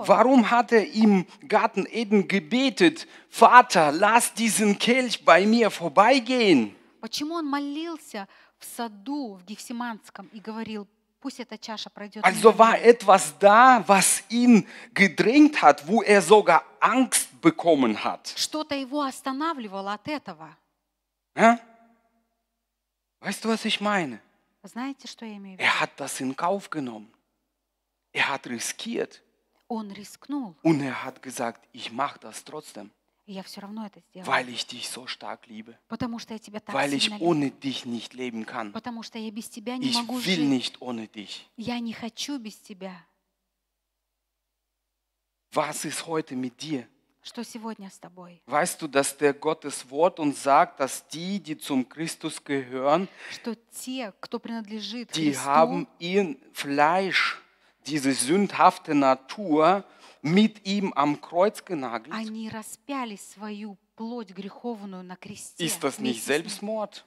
warum hat er im Garten Eden gebetet, Vater, lass diesen Kelch bei mir vorbeigehen? Почему он молился в саду в Гефсиманском и говорил, Пусть эта чаша пройдет. Also war etwas da, was ihn gedrängt hat, wo er sogar Angst bekommen hat. Что-то его останавливало от этого. Ja? Weißt du, was ich meine? Знаете, что я имею в виду? Er hat das in Kauf genommen. Er hat riskiert. Он рискнул. Und er hat gesagt, ich mache das trotzdem. Я все равно это сделаю. Weil ich dich so stark liebe. Потому что я тебя так Weil ich люблю. ohne dich nicht leben kann. Потому что я без тебя не ich могу will жить. Nicht ohne dich. Я не хочу без тебя. Was ist heute mit dir? Что сегодня с тобой? Weißt du, dass der Gottes Wort uns sagt, dass die, die zum Christus gehören, что те, кто принадлежит die Христу, haben in Fleisch diese sündhafte Natur, mit ihm am Kreuz genagelt? Ist das nicht Selbstmord?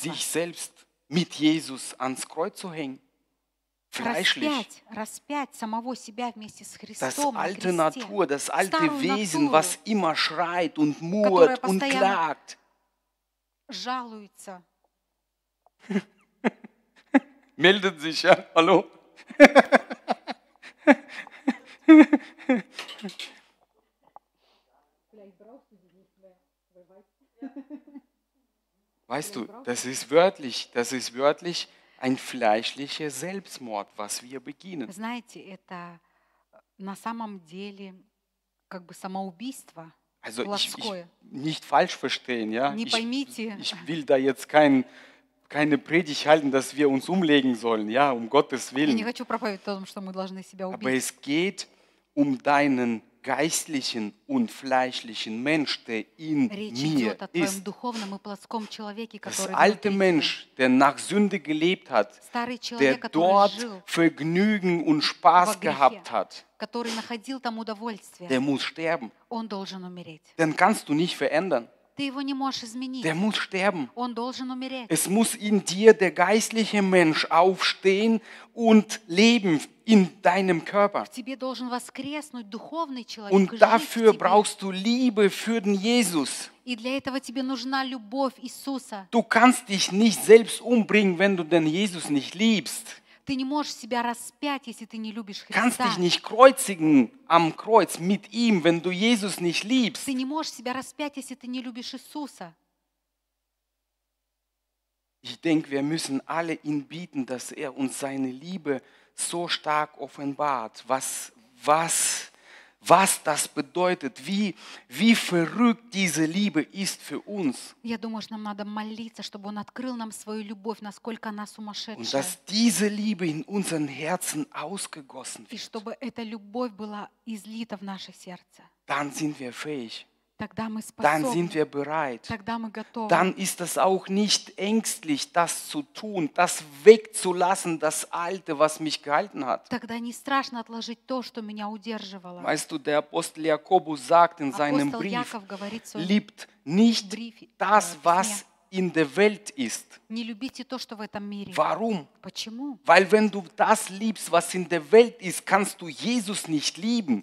Sich selbst mit Jesus ans Kreuz zu hängen? Fleischlich. Распять, распять самого себя вместе с Христом das alte Natur, das alte Wesen, was immer schreit und murrt und klagt. Жалуется. Meldet sich, ja? Hallo? Vielleicht brauchst du sie nicht mehr. Wer weiß. Weißt du, das ist wörtlich, das ist wörtlich ein fleischlicher Selbstmord, was wir beginnen. Знаете, это э, на самом деле как бы самоубийство. Also ich, ich, nicht falsch verstehen, ja. ich, Ich will da jetzt keinen keine Predigt halten, dass wir uns umlegen sollen, ja, um Gottes Willen. Aber es geht um deinen geistlichen und fleischlichen Mensch, der in mir ist. das alte Mensch, der nach Sünde gelebt hat, der dort Vergnügen und Spaß gehabt hat, der muss sterben. Dann kannst du nicht verändern. Der muss sterben. Es muss in dir der geistliche Mensch aufstehen und leben in deinem Körper. Und dafür brauchst du Liebe für den Jesus. Du kannst dich nicht selbst umbringen, wenn du den Jesus nicht liebst. Ты не можешь себя распять, если ты не любишь Христа. Kannst dich nicht kreuzigen am Kreuz mit ihm, wenn du Jesus nicht liebst. Ты не можешь себя распять, если ты не любишь Иисуса. Ich denke, wir müssen alle ihn bieten, dass er uns seine Liebe so stark offenbart, was, was was das bedeutet, wie, wie verrückt diese Liebe ist für uns. Я думаю, что нам надо молиться, чтобы Он открыл нам свою любовь, насколько она сумасшедшая. Und dass diese Liebe in unseren Herzen ausgegossen wird. И чтобы эта любовь была излита в наше сердце. Dann sind wir fähig, dann sind wir bereit. Dann ist es auch nicht ängstlich, das zu tun, das wegzulassen, das Alte, was mich gehalten hat. Weißt du, der Apostel Jakobus sagt in seinem Brief, liebt nicht das, э, was in der Welt ist. Warum? Weil wenn du das liebst, was in der Welt ist, kannst du Jesus nicht lieben.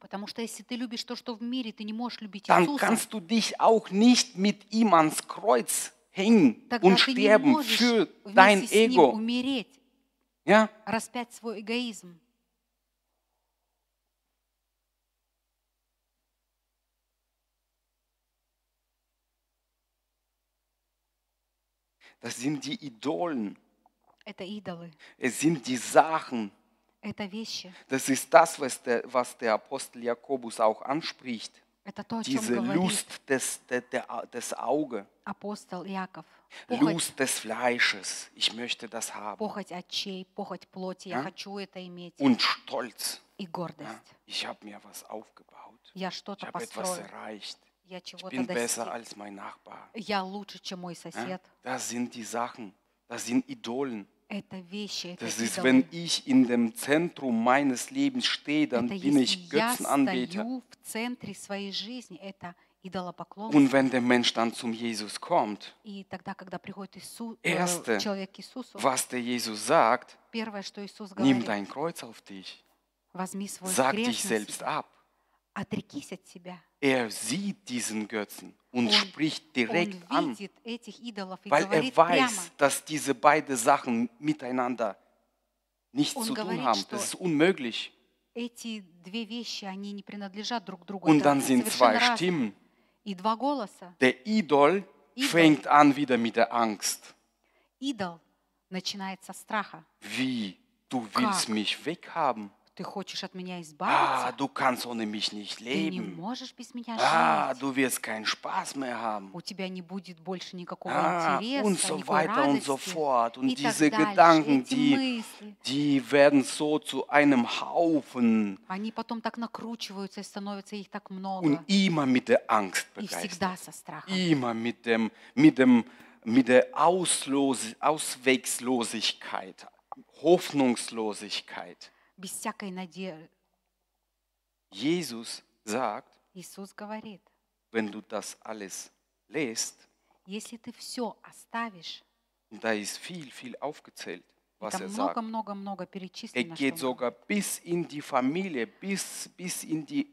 Потому что если ты любишь то, что в мире, ты не можешь любить dann Иисуса. kannst du dich auch nicht mit ihm ans Kreuz hängen Тогда und sterben für dein Ego. умереть, Ja? распять свой эгоизм. Das sind die Idolen. Это идолы. Es sind die Sachen, Das ist das, was der, was der Apostel Jakobus auch anspricht. Diese Lust des, der, der, des Auge, апостол Яков. Lust des Fleisches. Ich möchte das haben. очей, плоти. Ja? Und Stolz. Ja? Ich habe mir was aufgebaut. Ich habe etwas erreicht. Ich bin besser als mein Nachbar. лучше, Ja? Das sind die Sachen. Das sind Idolen. Das ist, wenn ich in dem Zentrum meines Lebens stehe, dann bin ich Götzenanbeter. Und wenn der Mensch dann zum Jesus kommt, э, erste, was der Jesus sagt, nimm dein Kreuz auf dich, sag dich selbst ab. Er sieht diesen Götzen und spricht direkt an, weil er weiß, dass diese beiden Sachen miteinander nichts zu tun haben. Das ist unmöglich. Und dann sind zwei Stimmen. Der Idol fängt an wieder mit der Angst. Wie, du willst mich weghaben? Ты хочешь от меня избавиться? du kannst ohne mich nicht Ты не leben. можешь без меня жить. du wirst keinen Spaß mehr haben. У тебя не будет больше никакого интереса, und so никакой weiter und радости so fort. Und и так diese Gedanken, Эти die, мысли, werden so zu einem Haufen они потом так накручиваются и становится их так много. und immer mit der Angst и begeistert. всегда со страхом. Immer mit, mit der Auslos Auswegslosigkeit, Hoffnungslosigkeit. без всякой надежды. Jesus sagt, Иисус говорит, wenn du das alles lässt, если ты все оставишь, da ist viel, viel aufgezählt, was er много, sagt. Много, много перечислено, er geht sogar bis in die Familie, bis, bis in die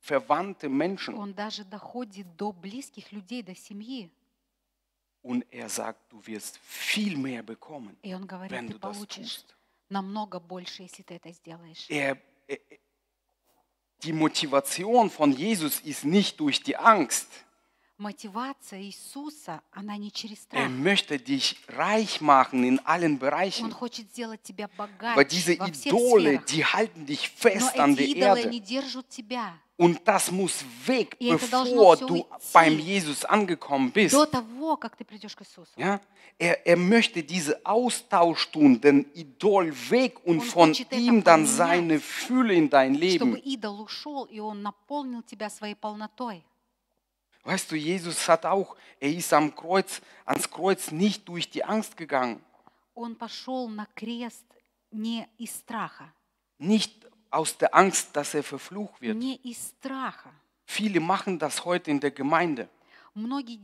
verwandte Menschen. Он даже доходит до близких людей, до семьи. Und er sagt, du wirst viel mehr bekommen, говорит, wenn du das tust намного больше, если ты это сделаешь. Er, er, die Motivation von Jesus ist nicht durch die Angst. Мотивация Иисуса, она не через страх. Er möchte dich reich machen in allen Bereichen. Он хочет сделать тебя богаче Weil diese во всех Idole, сферах. die halten dich fest Но an эти идолы, der Erde. они держат тебя. Und das muss weg, И bevor du beim Jesus angekommen bist. того, Ja? Er, er möchte diese Austausch tun, den Idol weg und Он von ihm dann seine Fülle in dein Leben. ушел, Weißt du, Jesus hat auch, er ist am Kreuz, ans Kreuz nicht durch die Angst gegangen. Он пошел на крест не Nicht aus der Angst, dass er verflucht wird. Viele machen das heute in der Gemeinde. Многие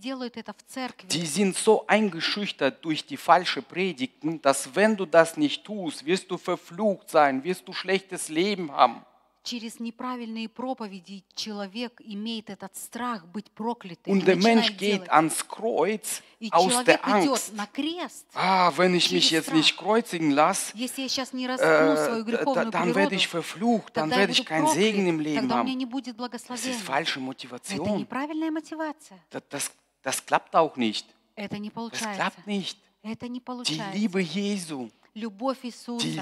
Die sind so eingeschüchtert durch die falsche Predigten, dass wenn du das nicht tust, wirst du verflucht sein, wirst du schlechtes Leben haben. через неправильные проповеди человек имеет этот страх быть проклятым. Und der Mensch geht ans Kreuz и aus der Angst. На крест, ah, wenn ich mich jetzt страх. nicht kreuzigen lasse, Если я сейчас не раскну äh, свою греховную dann природу, werde ich verflucht, dann werde ich keinen Segen im Leben тогда haben. у меня не будет благословения. Das ist falsche Motivation. Это неправильная мотивация. Das, das, das klappt auch nicht. Это не получается. Das klappt nicht. Это не получается. Die Liebe Jesu. Die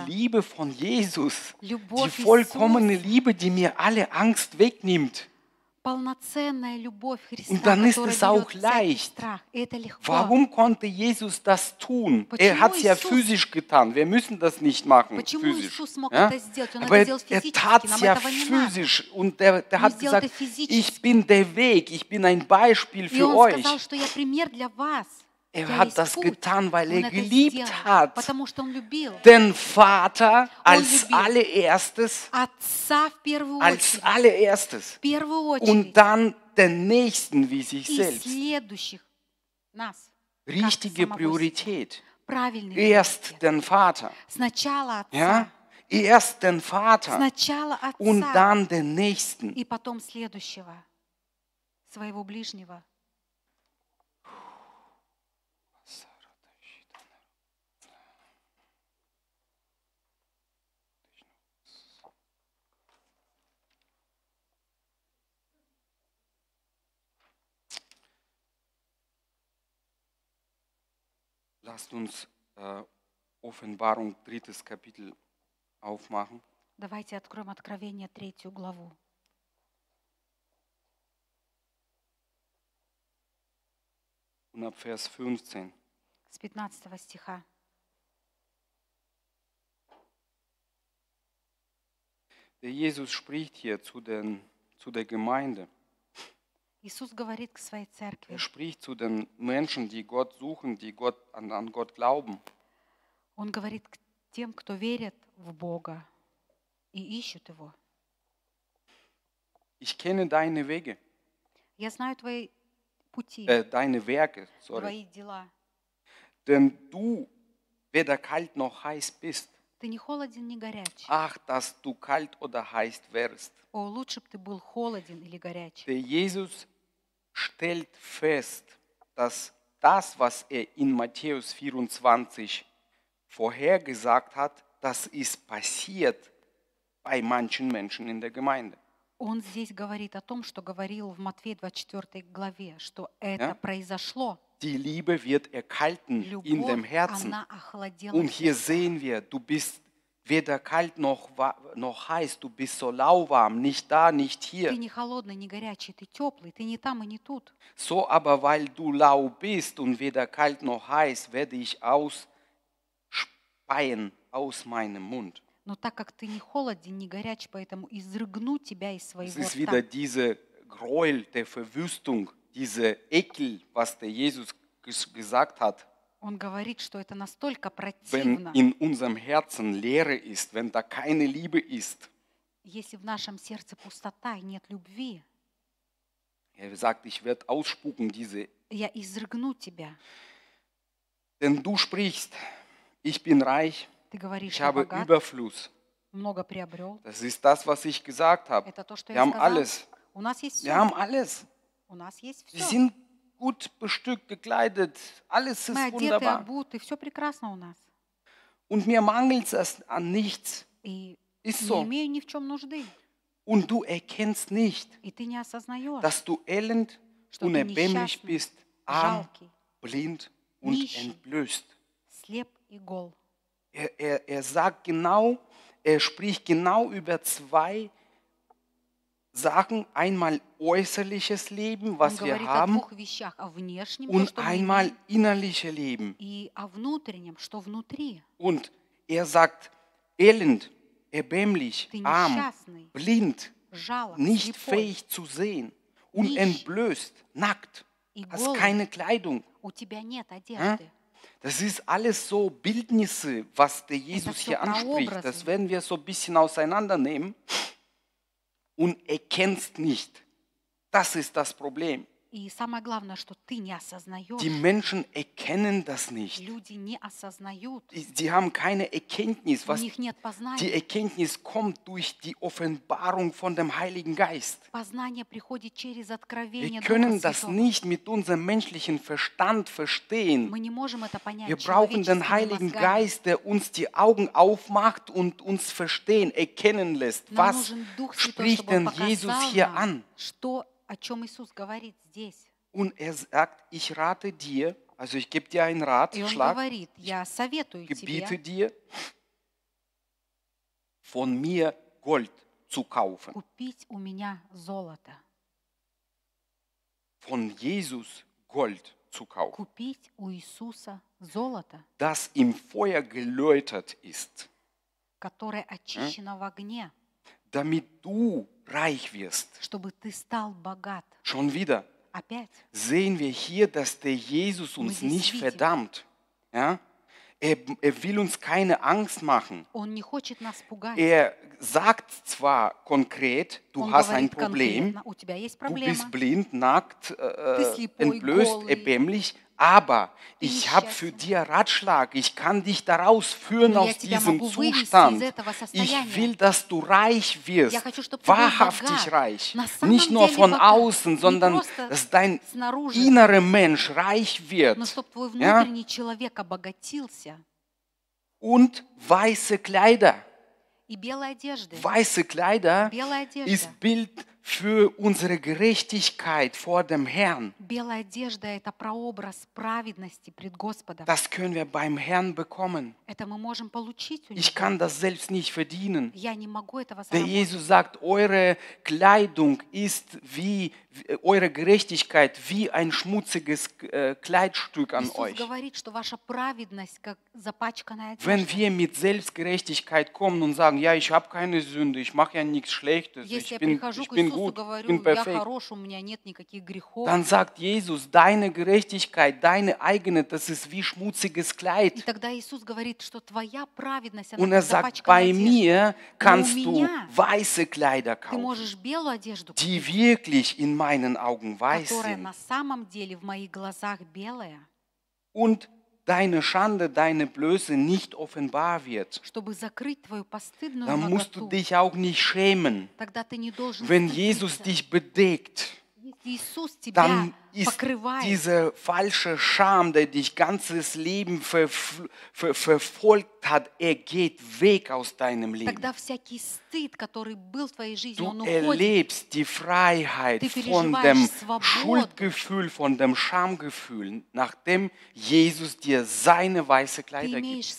Liebe von Jesus, die vollkommene Liebe, die mir alle Angst wegnimmt. Und dann ist es auch leicht. Warum konnte Jesus das tun? Er hat es ja physisch getan. Wir müssen das nicht machen. Physisch. Ja? Aber er, tat es ja physisch. Und er hat gesagt, ich bin der Weg, ich bin ein Beispiel für euch. Er hat das getan, weil er geliebt hat. Den Vater als allererstes, als allererstes und dann den Nächsten wie sich selbst. Richtige Priorität. Erst den Vater. Ja? Erst den Vater und dann den Nächsten. И потом следующего, своего ближнего. Lasst uns äh, Offenbarung drittes Kapitel aufmachen. Давайте откроем Откровение третью главу. Und ab Vers 15. С 15 стиха. Der Jesus spricht hier zu, den, zu der Gemeinde. Er spricht zu den Menschen, die Gott suchen, die Gott, an, an Gott glauben. Он говорит к тем, кто верит в Бога и ищут Его. Ich kenne deine Wege. Я знаю твои пути, Äh, deine Werke, sorry. твои дела. Denn du weder kalt noch heiß bist. Ты не холоден, не горяч. Ach, dass du kalt oder heiß wärst. О, лучше бы ты был холоден или горяч. Der Jesus stellt fest, dass das, was er in Matthäus 24 vorhergesagt hat, das ist passiert bei manchen Menschen in der Gemeinde. Он здесь говорит о том, что говорил в Матфея 24 главе, что это yeah? произошло. die Liebe wird erkalten in dem Herzen. Und hier sehen wir, du bist weder kalt noch, noch heiß, du bist so lauwarm, nicht da, nicht hier. So aber, weil du lau bist und weder kalt noch heiß, werde ich ausspeien aus meinem Mund. Но так как ты не холоден, не горяч, поэтому изрыгну тебя из своего рта. Это wieder diese Gräuel der Verwüstung, diese Ekel, was der Jesus gesagt hat, он говорит, что это настолько противно. Wenn in unserem Herzen Leere ist, wenn da keine Liebe ist. Если в нашем сердце пустота и нет любви. Er sagt, ich werde ausspucken diese. Я изрыгну тебя. Denn du sprichst, ich bin reich, Ты говоришь, ich habe богат, Überfluss. Много приобрел. Das ist das, was ich gesagt habe. Это то, что Wir я haben сказал. alles. У нас есть Wir все. haben alles. У Wir sind gut bestückt, gekleidet, alles ist Мы одеты, wunderbar. обуты, Und mir mangelt es an nichts. И Ist so. ни Und du erkennst nicht, dass du elend, unerbämlich bist, arm, жалкий, blind und entblößt. Er, er, er sagt genau, er spricht genau über zwei sagen einmal äußerliches Leben, was wir haben, внешнем, und einmal innerliches Leben. Und er sagt, elend, erbärmlich, arm, blind, жалоб, nicht fähig zu sehen, unentblößt, nackt, hast keine Kleidung. Das ist alles so Bildnisse, was der Jesus hier anspricht. Das werden wir so ein bisschen auseinandernehmen und erkennst nicht. Das ist das Problem. Die Menschen erkennen das nicht. Люди не Sie haben keine Erkenntnis, was Die Erkenntnis kommt durch die Offenbarung von dem Heiligen Geist. Wir können das nicht mit unserem menschlichen Verstand verstehen. Wir brauchen den Heiligen Geist, der uns die Augen aufmacht und uns verstehen, erkennen lässt, was spricht denn Jesus hier an. О чем Иисус говорит здесь? Und er sagt, ich rate dir, also ich gebe dir einen Rat, И он Schlag, говорит, я советую gebiete тебе dir, von mir Gold zu kaufen. купить у меня золото, Von Jesus Gold zu kaufen, купить у Иисуса золото, das im Feuer geläutert ist. которое очищено в огне. damit du reich wirst. Schon wieder Опять. sehen wir hier, dass der Jesus uns nicht видим. verdammt. Ja? Er, er, will uns keine Angst machen. Er sagt zwar konkret, du Он hast ein Problem, du bist blind, nackt, äh, entblößt, голый. erbärmlich, aber ich habe für dich Ratschlag, ich kann dich daraus führen aus diesem Zustand. Ich will, dass du reich wirst, wahrhaftig reich. Nicht nur von außen, sondern dass dein innerer Mensch reich wird. Ja? Und weiße Kleider. Weiße Kleider ist Bild für unsere Gerechtigkeit vor dem Herrn. Das können wir beim Herrn bekommen. Ich kann das selbst nicht verdienen. Der Jesus sagt, eure Kleidung ist wie eure Gerechtigkeit wie ein schmutziges äh, Kleidstück an euch. Wenn wir mit Selbstgerechtigkeit kommen und sagen, ja, ich habe keine Sünde, ich mache ja nichts Schlechtes, ich bin, ich bin bin gut, ich bin perfekt. Dann sagt Jesus, deine Gerechtigkeit, deine eigene, das ist wie schmutziges Kleid. Und er sagt, bei mir kannst du weiße Kleider kaufen, die wirklich in meinen Augen weiß sind. Und deine Schande, deine Blöße nicht offenbar wird, dann musst du dich auch nicht schämen, wenn Jesus dich bedeckt dann ist diese falsche Scham, der dich ganzes Leben ver, ver, verfolgt hat, er geht weg aus deinem Leben. du erlebst die Freiheit von dem Schuldgefühl, von dem Schamgefühl, nachdem Jesus dir seine weiße Kleider gibt.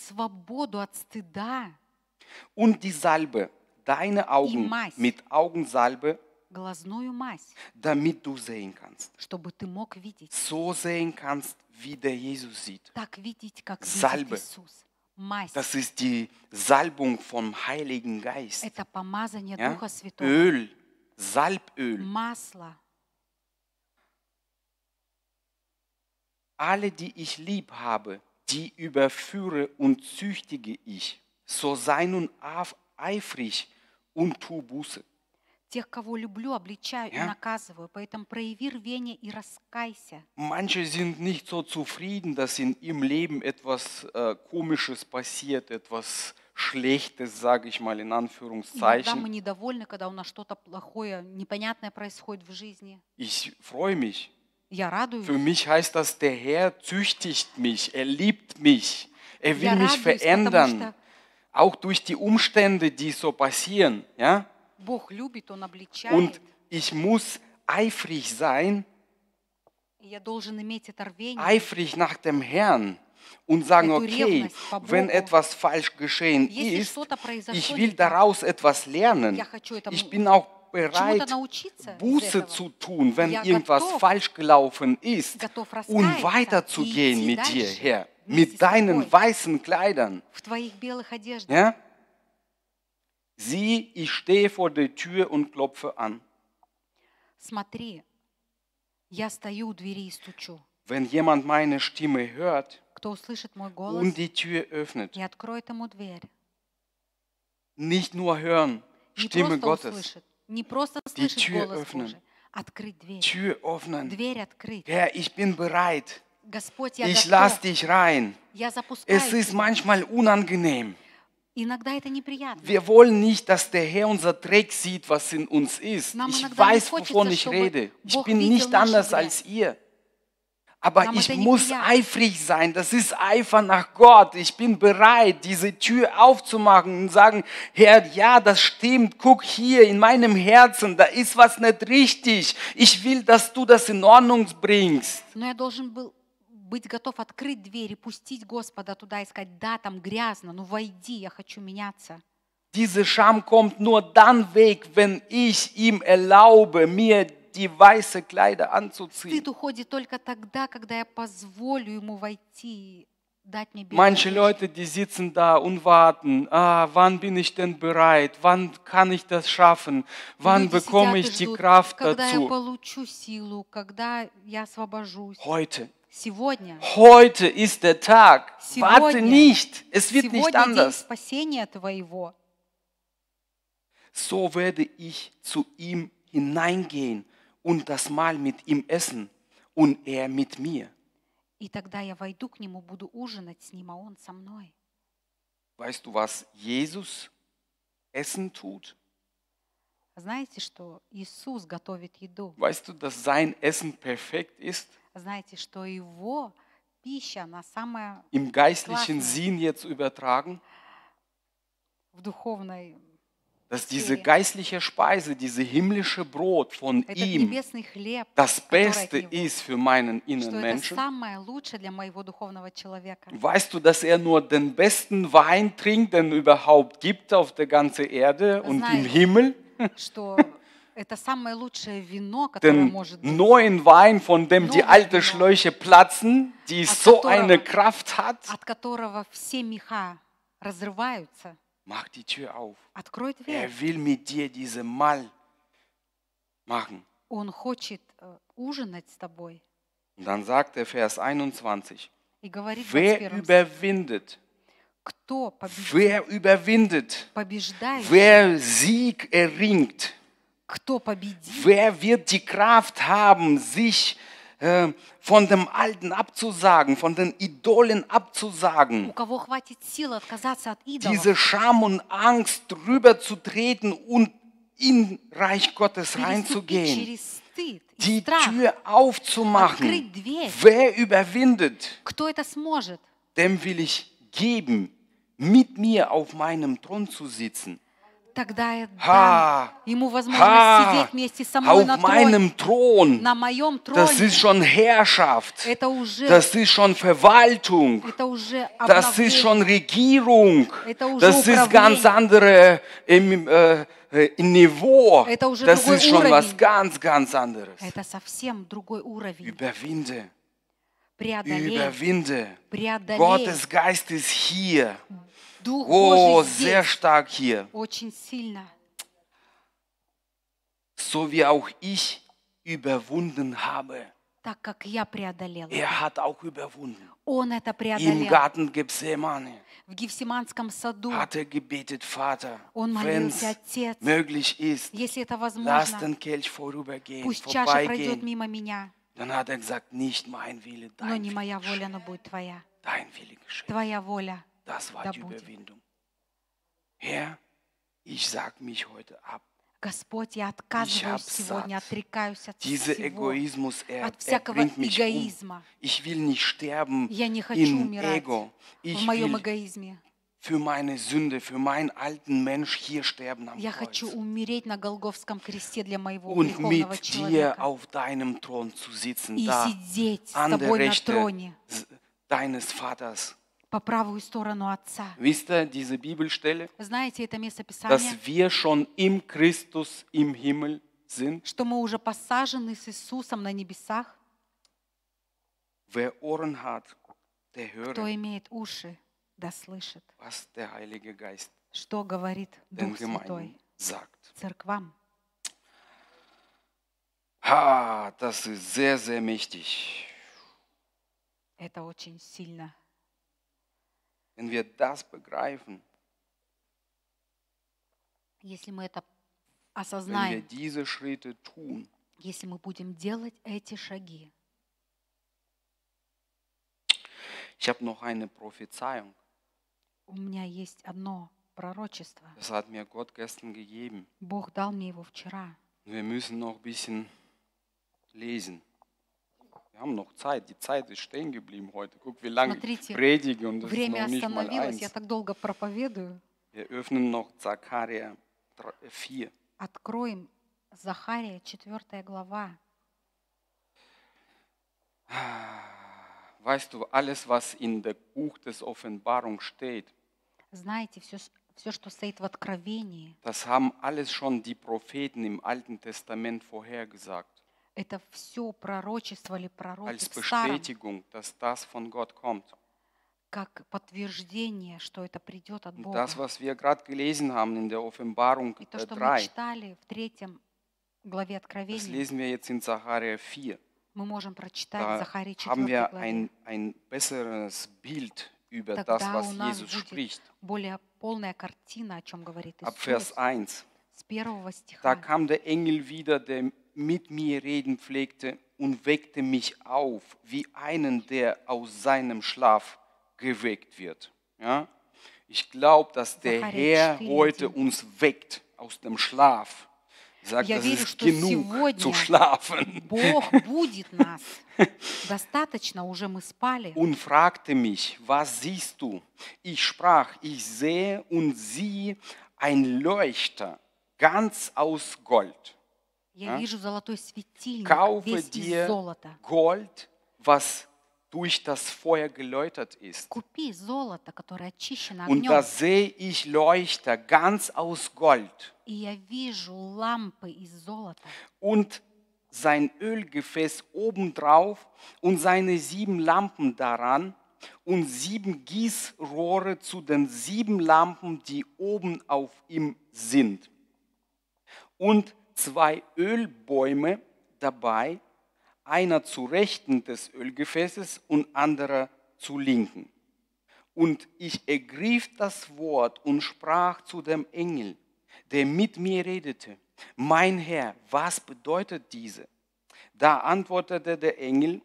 Und die Salbe, deine Augen mit Augensalbe глазную мазь, damit du sehen kannst. чтобы ты мог видеть, So sehen kannst, wie der Jesus sieht. так видеть, как видит Salbe. Иисус. Мазь Das ist die Salbung vom Heiligen – Geist. это помазание Ja? Э? Духа Святого, Öl, Salböl. масло. Alle, die ich lieb habe, die überführe und züchtige ich. So sei nun eifrig und tu Buße. Тех, кого люблю, обличаю ja? и наказываю. Поэтому прояви рвение и раскайся. Manche sind nicht so zufrieden, dass in ihrem Leben etwas äh, Komisches passiert, etwas Schlechtes, sage ich mal, in Anführungszeichen. Иногда мы недовольны, когда у нас что-то плохое, непонятное происходит в жизни. Ich freue mich. Я радуюсь. Für mich heißt das, der Herr züchtigt mich, er liebt mich, er will Я mich радуюсь, verändern, что... auch durch die Umstände, die so passieren. Ja? Und ich muss eifrig sein, eifrig nach dem Herrn und sagen, okay, wenn etwas falsch geschehen ist, ich will daraus etwas lernen. Ich bin auch bereit, Buße zu tun, wenn irgendwas falsch gelaufen ist und weiterzugehen mit dir, Herr, mit deinen weißen Kleidern. Ja? Sieh, ich stehe vor der Tür und klopfe an. Смотри, я стою у двери и стучу. Wenn jemand meine Stimme hört Кто услышит мой голос und die Tür öffnet, и откроет ему дверь, nicht nur hören, не Stimme просто Gottes, не просто die слышит Tür голос öffnen, Божий, открыть дверь. Tür öffnen. Дверь открыть. Herr, ich bin bereit. Господь, я Ich готов. lass dich rein. Я запускаю Es ist manchmal unangenehm. Wir wollen nicht, dass der Herr unser Dreck sieht, was in uns ist. Ich weiß, wovon ich rede. Ich bin nicht anders als ihr. Aber ich muss eifrig sein. Das ist Eifer nach Gott. Ich bin bereit, diese Tür aufzumachen und sagen, Herr, ja, das stimmt. Guck hier in meinem Herzen, da ist was nicht richtig. Ich will, dass du das in Ordnung bringst. Но я должен был быть готов открыть дверь и пустить Господа туда и сказать, да, там грязно, но войди, я хочу меняться. Diese Scham kommt nur dann weg, wenn ich ihm erlaube, mir die weiße Kleider anzuziehen. Стыд уходит только тогда, когда я позволю ему войти Manche Leute, die sitzen da und warten, ah, wann bin ich denn bereit, wann kann ich das schaffen, wann bekomme ich die Kraft dazu. Heute, Heute ist der Tag. Warte nicht. Es wird nicht anders. So werde ich zu ihm hineingehen und das Mahl mit ihm essen und er mit mir. И тогда я войду к нему, буду ужинать с ним, а он со мной. Weißt du, was Jesus essen tut? Знаете, что Иисус готовит еду? Weißt du, dass sein Essen perfekt ist? знаете, что его пища, она самая Im geistlichen Sinn jetzt übertragen, в духовной dass diese geistliche Speise, diese himmlische Brot von Этот ihm хлеб, das Beste Него, ist für meinen что это Innenmenschen. Weißt du, dass er nur den besten Wein trinkt, den überhaupt gibt auf der ganzen Erde und im Himmel? Что den neuen Wein, von dem die alten Schläuche platzen, die so eine Kraft hat, mach die Tür auf. Er will mit dir diese Mal machen. Э, Und dann sagt er Vers 21, wer überwindet, wer überwindet, wer Sieg erringt, Кто победит? Wer wird die Kraft haben, sich äh, von dem Alten abzusagen, von den Idolen abzusagen, У кого хватит силы отказаться от идолов, diese Scham und Angst drüber zu treten und in Reich Gottes reinzugehen, die Tür aufzumachen. Wer überwindet, dem will ich geben, mit mir auf meinem Thron zu sitzen. Тогда я ему возможность ha, сидеть вместе со мной на троне. Thron, на моем троне. Das ist schon Herrschaft. Это уже, das ist schon Verwaltung. Это уже das ist schon Regierung. Это уже das ist ganz andere im, äh, Niveau. Это уже das другой ist schon уровень. was ganz, ganz anderes. Это совсем другой уровень. Überwinde. Преодолей. Überwinde. Преодолей. Gottes Geist ist hier. Дух О, Божий sehr здесь. stark hier. Очень сильно. So wie auch ich überwunden habe. Так как я преодолел. Er hat auch überwunden. Он это преодолел. Im Garten Gethsemane. В Гефсиманском саду. Hat er gebetet, Vater, Он молился, Отец, möglich ist, если это возможно, lass den Kelch vorübergehen, пусть чаша пройдет мимо меня. Dann hat er gesagt, nicht mein Wille, dein но не моя воля, но будет твоя. Dein Wille geschehen. Твоя воля. Das war die Überwindung. Herr, ich sag mich heute ab. Господь, я отказываюсь сегодня, отрекаюсь от Diese всего, Egoismus, er, от всякого er mich эгоизма. Um. Ich will nicht sterben я не хочу умирать Ego. Ich в моем will эгоизме. Für meine Sünde, für meinen alten Mensch hier sterben am я Kreuz. Und mit человека. Dir auf deinem Thron zu sitzen, da, an der тобой Deines Vaters. по правую сторону Отца. Wisst diese Bibelstelle? Знаете это местописание? Dass wir schon im Christus im Himmel sind? Что мы уже посажены с Иисусом на небесах? Wer Ohren hat, der höre. Кто имеет уши, да слышит. Was der Heilige Geist что говорит Дух Святой sagt. церквам. Ha, das ist sehr, sehr mächtig. Это очень сильно Wenn wir das begreifen, если мы это осознаем, wenn wir diese Schritte tun, если мы будем делать эти шаги. Ich habe noch eine Prophezeiung. У меня есть одно пророчество. Das hat mir Gott gestern gegeben. Бог дал мне его вчера. Wir müssen noch ein bisschen lesen. haben noch Zeit. Die Zeit ist stehen geblieben heute. Guck, wie lange ich predige und das ist noch nicht mal eins. Wir öffnen noch Zakaria 4. Äh, Откроем Захария, 4 глава. Weißt du, alles, was in der Buch des Offenbarung steht, Знаете, все, все, что стоит в Откровении, das haben alles schon die Propheten im Alten Testament vorhergesagt. Это все пророчество или пророчество в как подтверждение, что это придет от Бога. Das, was wir haben in der И то, что 3, мы читали в третьем главе Откровения, das lesen wir jetzt in Zachariah мы можем прочитать da Захарии 4 haben wir главе. Ein, ein besseres Bild über Тогда das, was у нас Jesus будет spricht. более полная картина, о чем говорит Иисус. Ab Vers 1. С первого стиха. Da kam der Engel wieder, der mit mir reden pflegte und weckte mich auf wie einen, der aus seinem Schlaf geweckt wird. Ja? Ich glaube, dass der Herr heute uns weckt aus dem Schlaf. Sagt, das ist что genug zu schlafen. Und fragte mich, was siehst du? Ich sprach, ich sehe und sieh ein Leuchter, ganz aus Gold. Я а? вижу золотой светильник, Kaufe весь dir из золота. Gold, was durch das Feuer geläutert ist. Купи золото, которое очищено Und da sehe ich Leuchter ganz aus Gold. И я вижу лампы из золота. Und sein Ölgefäß obendrauf und seine sieben Lampen daran und sieben Gießrohre zu den sieben Lampen, die oben auf ihm sind. Und zwei Ölbäume dabei, einer zu rechten des Ölgefäßes und anderer zu linken. Und ich ergriff das Wort und sprach zu dem Engel, der mit mir redete, mein Herr, was bedeutet diese? Da antwortete der Engel,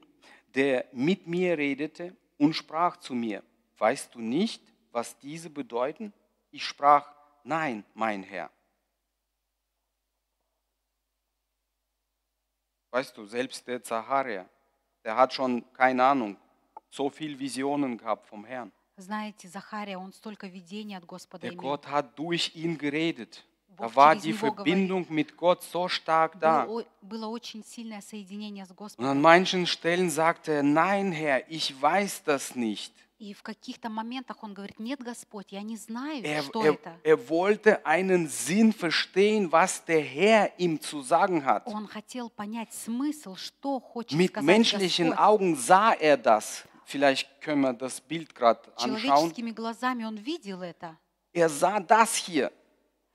der mit mir redete und sprach zu mir, weißt du nicht, was diese bedeuten? Ich sprach, nein, mein Herr. Weißt du, selbst der Zacharia, der hat schon, keine Ahnung, so viel Visionen gehabt vom Herrn. Знаете, Захария, он столько видений от Господа Der имел. Gott hat durch ihn geredet. Da war die Verbindung mit Gott so stark da. было очень сильное соединение с Und an manchen Stellen sagte er, nein Herr, ich weiß das nicht. И в каких-то моментах он говорит, нет, Господь, я не знаю, er, что er, это. Er wollte einen Sinn verstehen, was der Herr ihm zu sagen hat. Он хотел понять смысл, что хочет Mit сказать menschlichen Господь. Augen sah er das. Vielleicht können wir das Bild gerade anschauen. Человеческими глазами он видел это. Er sah das hier.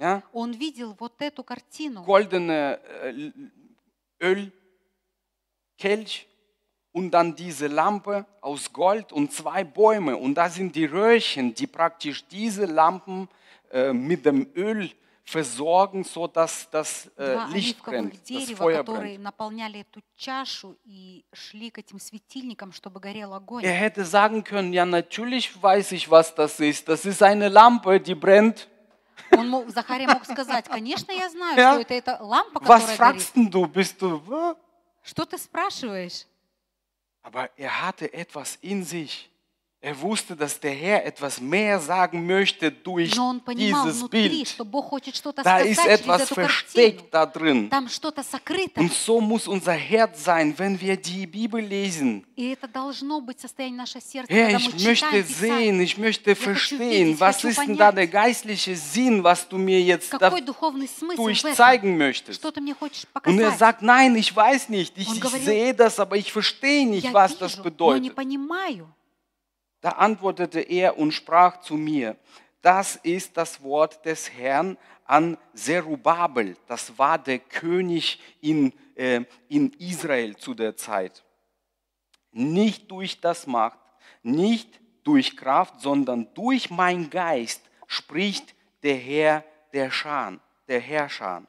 Ja? Он видел вот эту картину. Goldene äh, Öl, Kelch. und dann diese Lampe aus Gold und zwei Bäume. Und da sind die Röhrchen, die praktisch diese Lampen äh, mit dem Öl versorgen, sodass das äh, Licht brennt, das Feuer brennt. Er hätte sagen können, ja natürlich weiß ich, was das ist. Das ist eine Lampe, die brennt. Он мог, Захария мог сказать, конечно, я знаю, что это, это лампа, которая Was fragst горит. du? Bist du... Что ты спрашиваешь? Aber er hatte etwas in sich, er wusste, dass der Herr etwas mehr sagen möchte durch понимал, dieses внутри, Bild. Da ist etwas versteckt da drin. Und so muss unser Herz sein, wenn wir die Bibel lesen. Сердца, Herr, ich möchte sehen, ich möchte verstehen, was ist denn da der geistliche Sinn, was du mir jetzt durch zeigen möchtest. Und er sagt, nein, ich weiß nicht, ich, ich sehe das, aber ich verstehe nicht, was das bedeutet. Da antwortete er und sprach zu mir, das ist das Wort des Herrn an Zerubabel. Das war der König in, äh, in Israel zu der Zeit. Nicht durch das Macht, nicht durch Kraft, sondern durch mein Geist spricht der Herr der Schan, der Herrscher.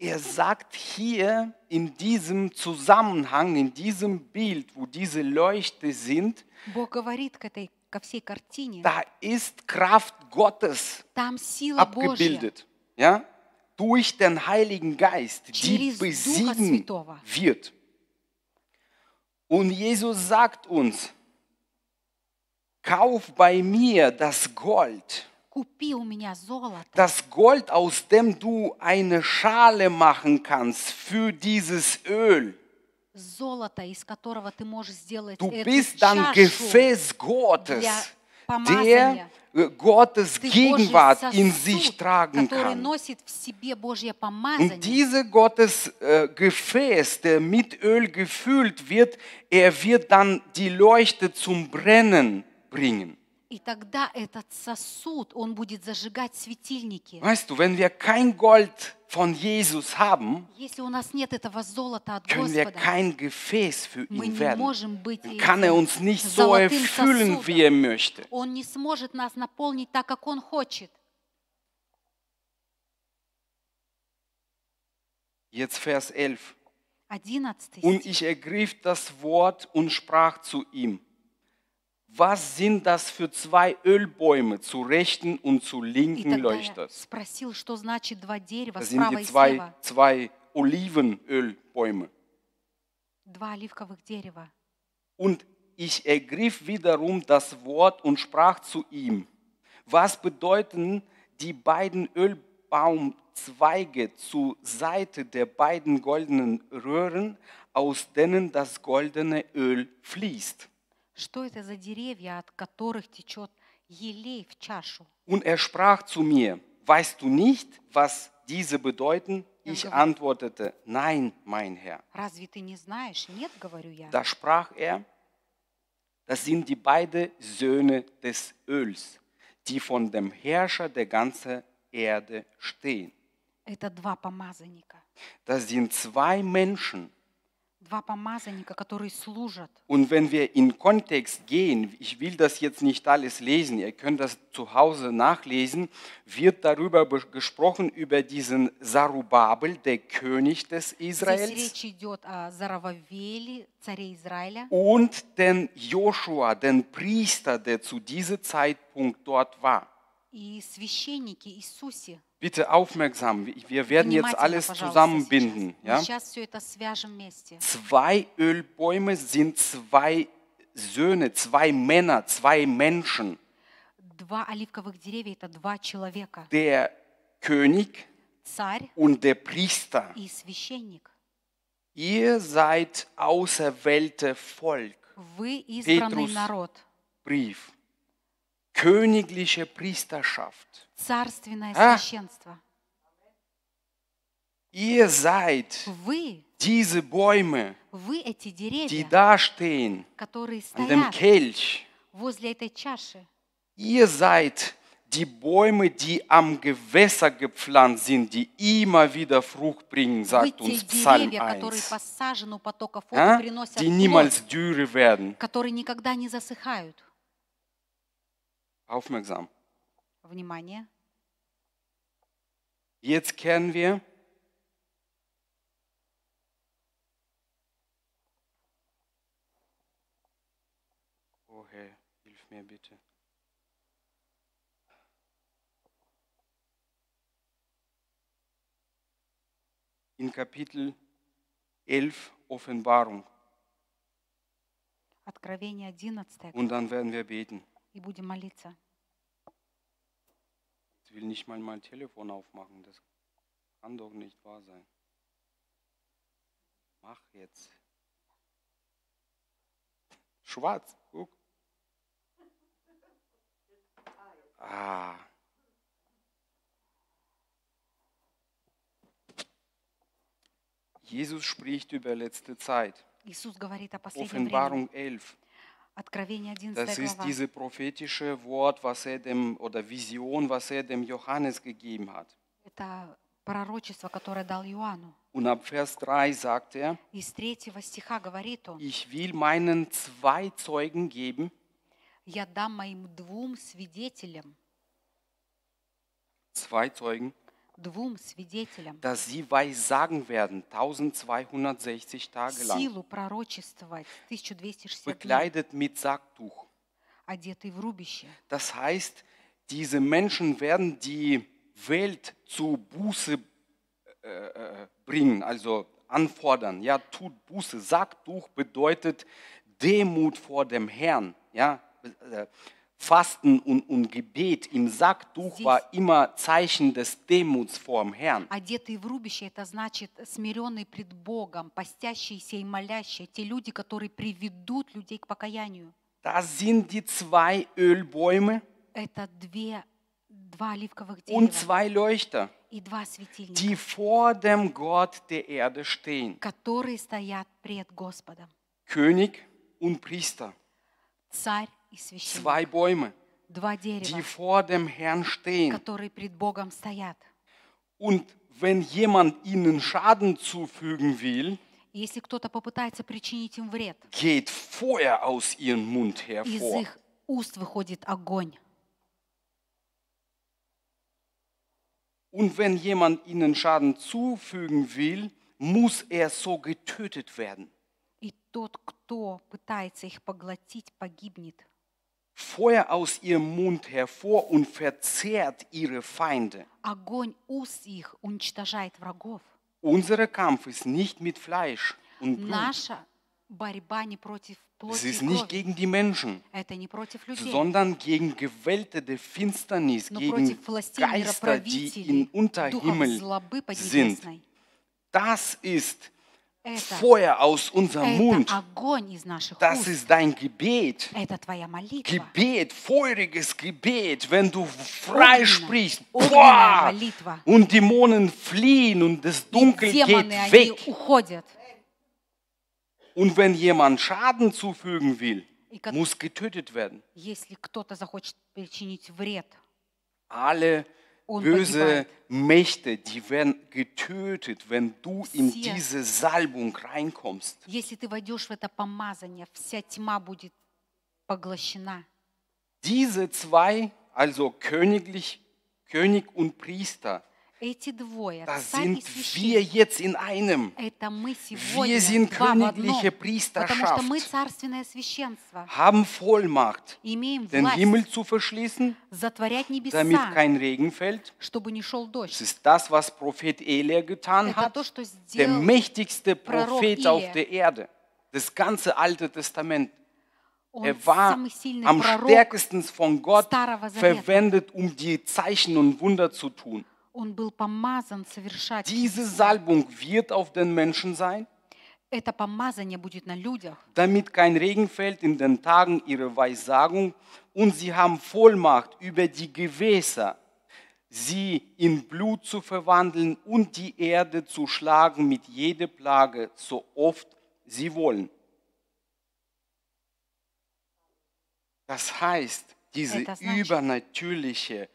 Er sagt hier in diesem Zusammenhang, in diesem Bild, wo diese Leuchte sind, da ist Kraft Gottes abgebildet, ja, durch den Heiligen Geist, die besiegen wird. Und Jesus sagt uns, kauf bei mir das Gold das Gold, aus dem du eine Schale machen kannst für dieses Öl. Золото, из которого ты можешь сделать du bist dann Gefäß Gottes, der Gottes Gegenwart in sich tragen kann. Und diese Gottes äh, Gefäß, der mit Öl gefüllt wird, er wird dann die Leuchte zum Brennen bringen. И тогда этот сосуд, он будет зажигать светильники. Weißt du, wenn wir kein Gold von Jesus haben, если у нас нет этого золота от können Господа, wir kein Gefäß für ihn мы не werden. можем быть Dann kann er uns nicht so erfüllen, wie er möchte. Он не сможет нас наполнить так, как он хочет. Jetzt Vers 11. 11. Und ich ergriff das Wort und sprach zu ihm. was sind das für zwei Ölbäume zur rechten und zur linken Leuchters? Спросил, дерева das sind die zwei, zwei Olivenölbäume. Und ich ergriff wiederum das Wort und sprach zu ihm, was bedeuten die beiden Ölbaumzweige zur Seite der beiden goldenen Röhren, aus denen das goldene Öl fließt? Что это за деревья, от которых течет елей в чашу? Und er sprach zu mir, weißt du nicht, was diese bedeuten? Ich antwortete, nein, mein Herr. Разве ты не знаешь? Нет, говорю я. Da sprach er, das sind die beiden Söhne des Öls, die von dem Herrscher der ganzen Erde stehen. Это два помазанника. Das sind zwei Menschen, die und wenn wir in Kontext gehen, ich will das jetzt nicht alles lesen, ihr könnt das zu Hause nachlesen, wird darüber gesprochen, über diesen Zarubabel, der König des Israels. Und den Joshua, den Priester, der zu diesem Zeitpunkt dort war. И священники Иисусе. Bitte aufmerksam, wir werden jetzt alles zusammenbinden. Ja? Zwei Ölbäume sind zwei Söhne, zwei Männer, zwei Menschen. Der König und der Priester. Ihr seid auserwählte Volk. Petrus Brief. Königliche Priesterschaft. Царственное а? священство. Ihr seid Вы diese Bäume, Вы эти деревья, die da stehen, которые стоят an dem Kelch. возле этой чаши. Ihr seid die Bäume, die am Gewässer gepflanzt sind, die immer wieder Frucht bringen, sagt uns Psalm 1. А? Die niemals dürre werden. Aufmerksam. Внимание. Jetzt kehren wir Oh Herr, hilf mir bitte. In Kapitel 11 Offenbarung. Откровение 11. Und dann werden wir beten. И будем молиться. will nicht mal mein Telefon aufmachen. Das kann doch nicht wahr sein. Mach jetzt. Schwarz, guck. Ah. Jesus spricht über letzte Zeit. Offenbarung 11. Откровение 11 Das ist глава. diese prophetische Wort, was er dem oder Vision, was er dem Johannes gegeben hat. Это пророчество, которое дал Иоанну. Und ab Vers 3 sagt er, Из третьего стиха говорит он, ich will meinen zwei Zeugen geben, «Я дам моим двум свидетелям». zwei Zeugen, dass sie weissagen werden 1260 Tage lang, bekleidet mit Sacktuch. Das heißt, diese Menschen werden die Welt zu Buße äh, äh, bringen, also anfordern. Ja, tut Buße. Sacktuch bedeutet Demut vor dem Herrn. Ja, äh, Fasten und, und Gebet im Sacktuch Здесь war immer Zeichen des Demuts vorm Herrn. одетые в рубище, это значит смиренные пред Богом, постящиеся и молящие, те люди, которые приведут людей к покаянию. Das sind die zwei Ölbäume Это две, два оливковых und дерева zwei Leuchter, и два светильника, die vor dem Gott der Erde stehen. которые стоят пред Господом. König und Priester. Царь Zwei Bäume, дерева, die vor dem Herrn stehen. Und wenn jemand ihnen Schaden zufügen will, если кто-то попытается причинить им вред, geht Feuer aus ihrem Mund из hervor. их уст выходит огонь. Und wenn jemand ihnen Schaden zufügen will, muss er so getötet werden. И тот, кто пытается их поглотить, погибнет. Feuer aus ihrem Mund hervor und verzehrt ihre Feinde. Unser Kampf ist nicht mit Fleisch und Blut. Es ist nicht gegen die Menschen, sondern gegen gewältete Finsternis, gegen Geister, die in Unterhimmel sind. Das ist die Feuer aus unserem Mund. Das ist dein Gebet. Gebet, feuriges Gebet, wenn du frei sprichst. und Dämonen fliehen und das Dunkel geht weg. Und wenn jemand Schaden zufügen will, muss getötet werden. Alle böse Mächte, die werden getötet, wenn du in diese Salbung reinkommst. Diese zwei, also königlich, König und Priester, da sind wir jetzt in einem. Wir sind königliche Priesterschaft, haben Vollmacht, den Himmel zu verschließen, damit kein Regen fällt. Das ist das, was Prophet Elia getan hat, der mächtigste Prophet auf der Erde, das ganze Alte Testament. Er war am stärksten von Gott verwendet, um die Zeichen und Wunder zu tun. Diese Salbung wird auf den Menschen sein. Это помазание будет на людях. Damit kein Regen fällt in den Tagen ihrer Weissagung und sie haben Vollmacht über die Gewässer, sie in Blut zu verwandeln und die Erde zu schlagen mit jeder Plage, so oft sie wollen. Das heißt, diese übernatürliche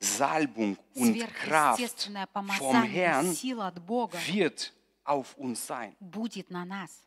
Salbung und Kraft vom Herrn wird auf uns sein. Будет на нас.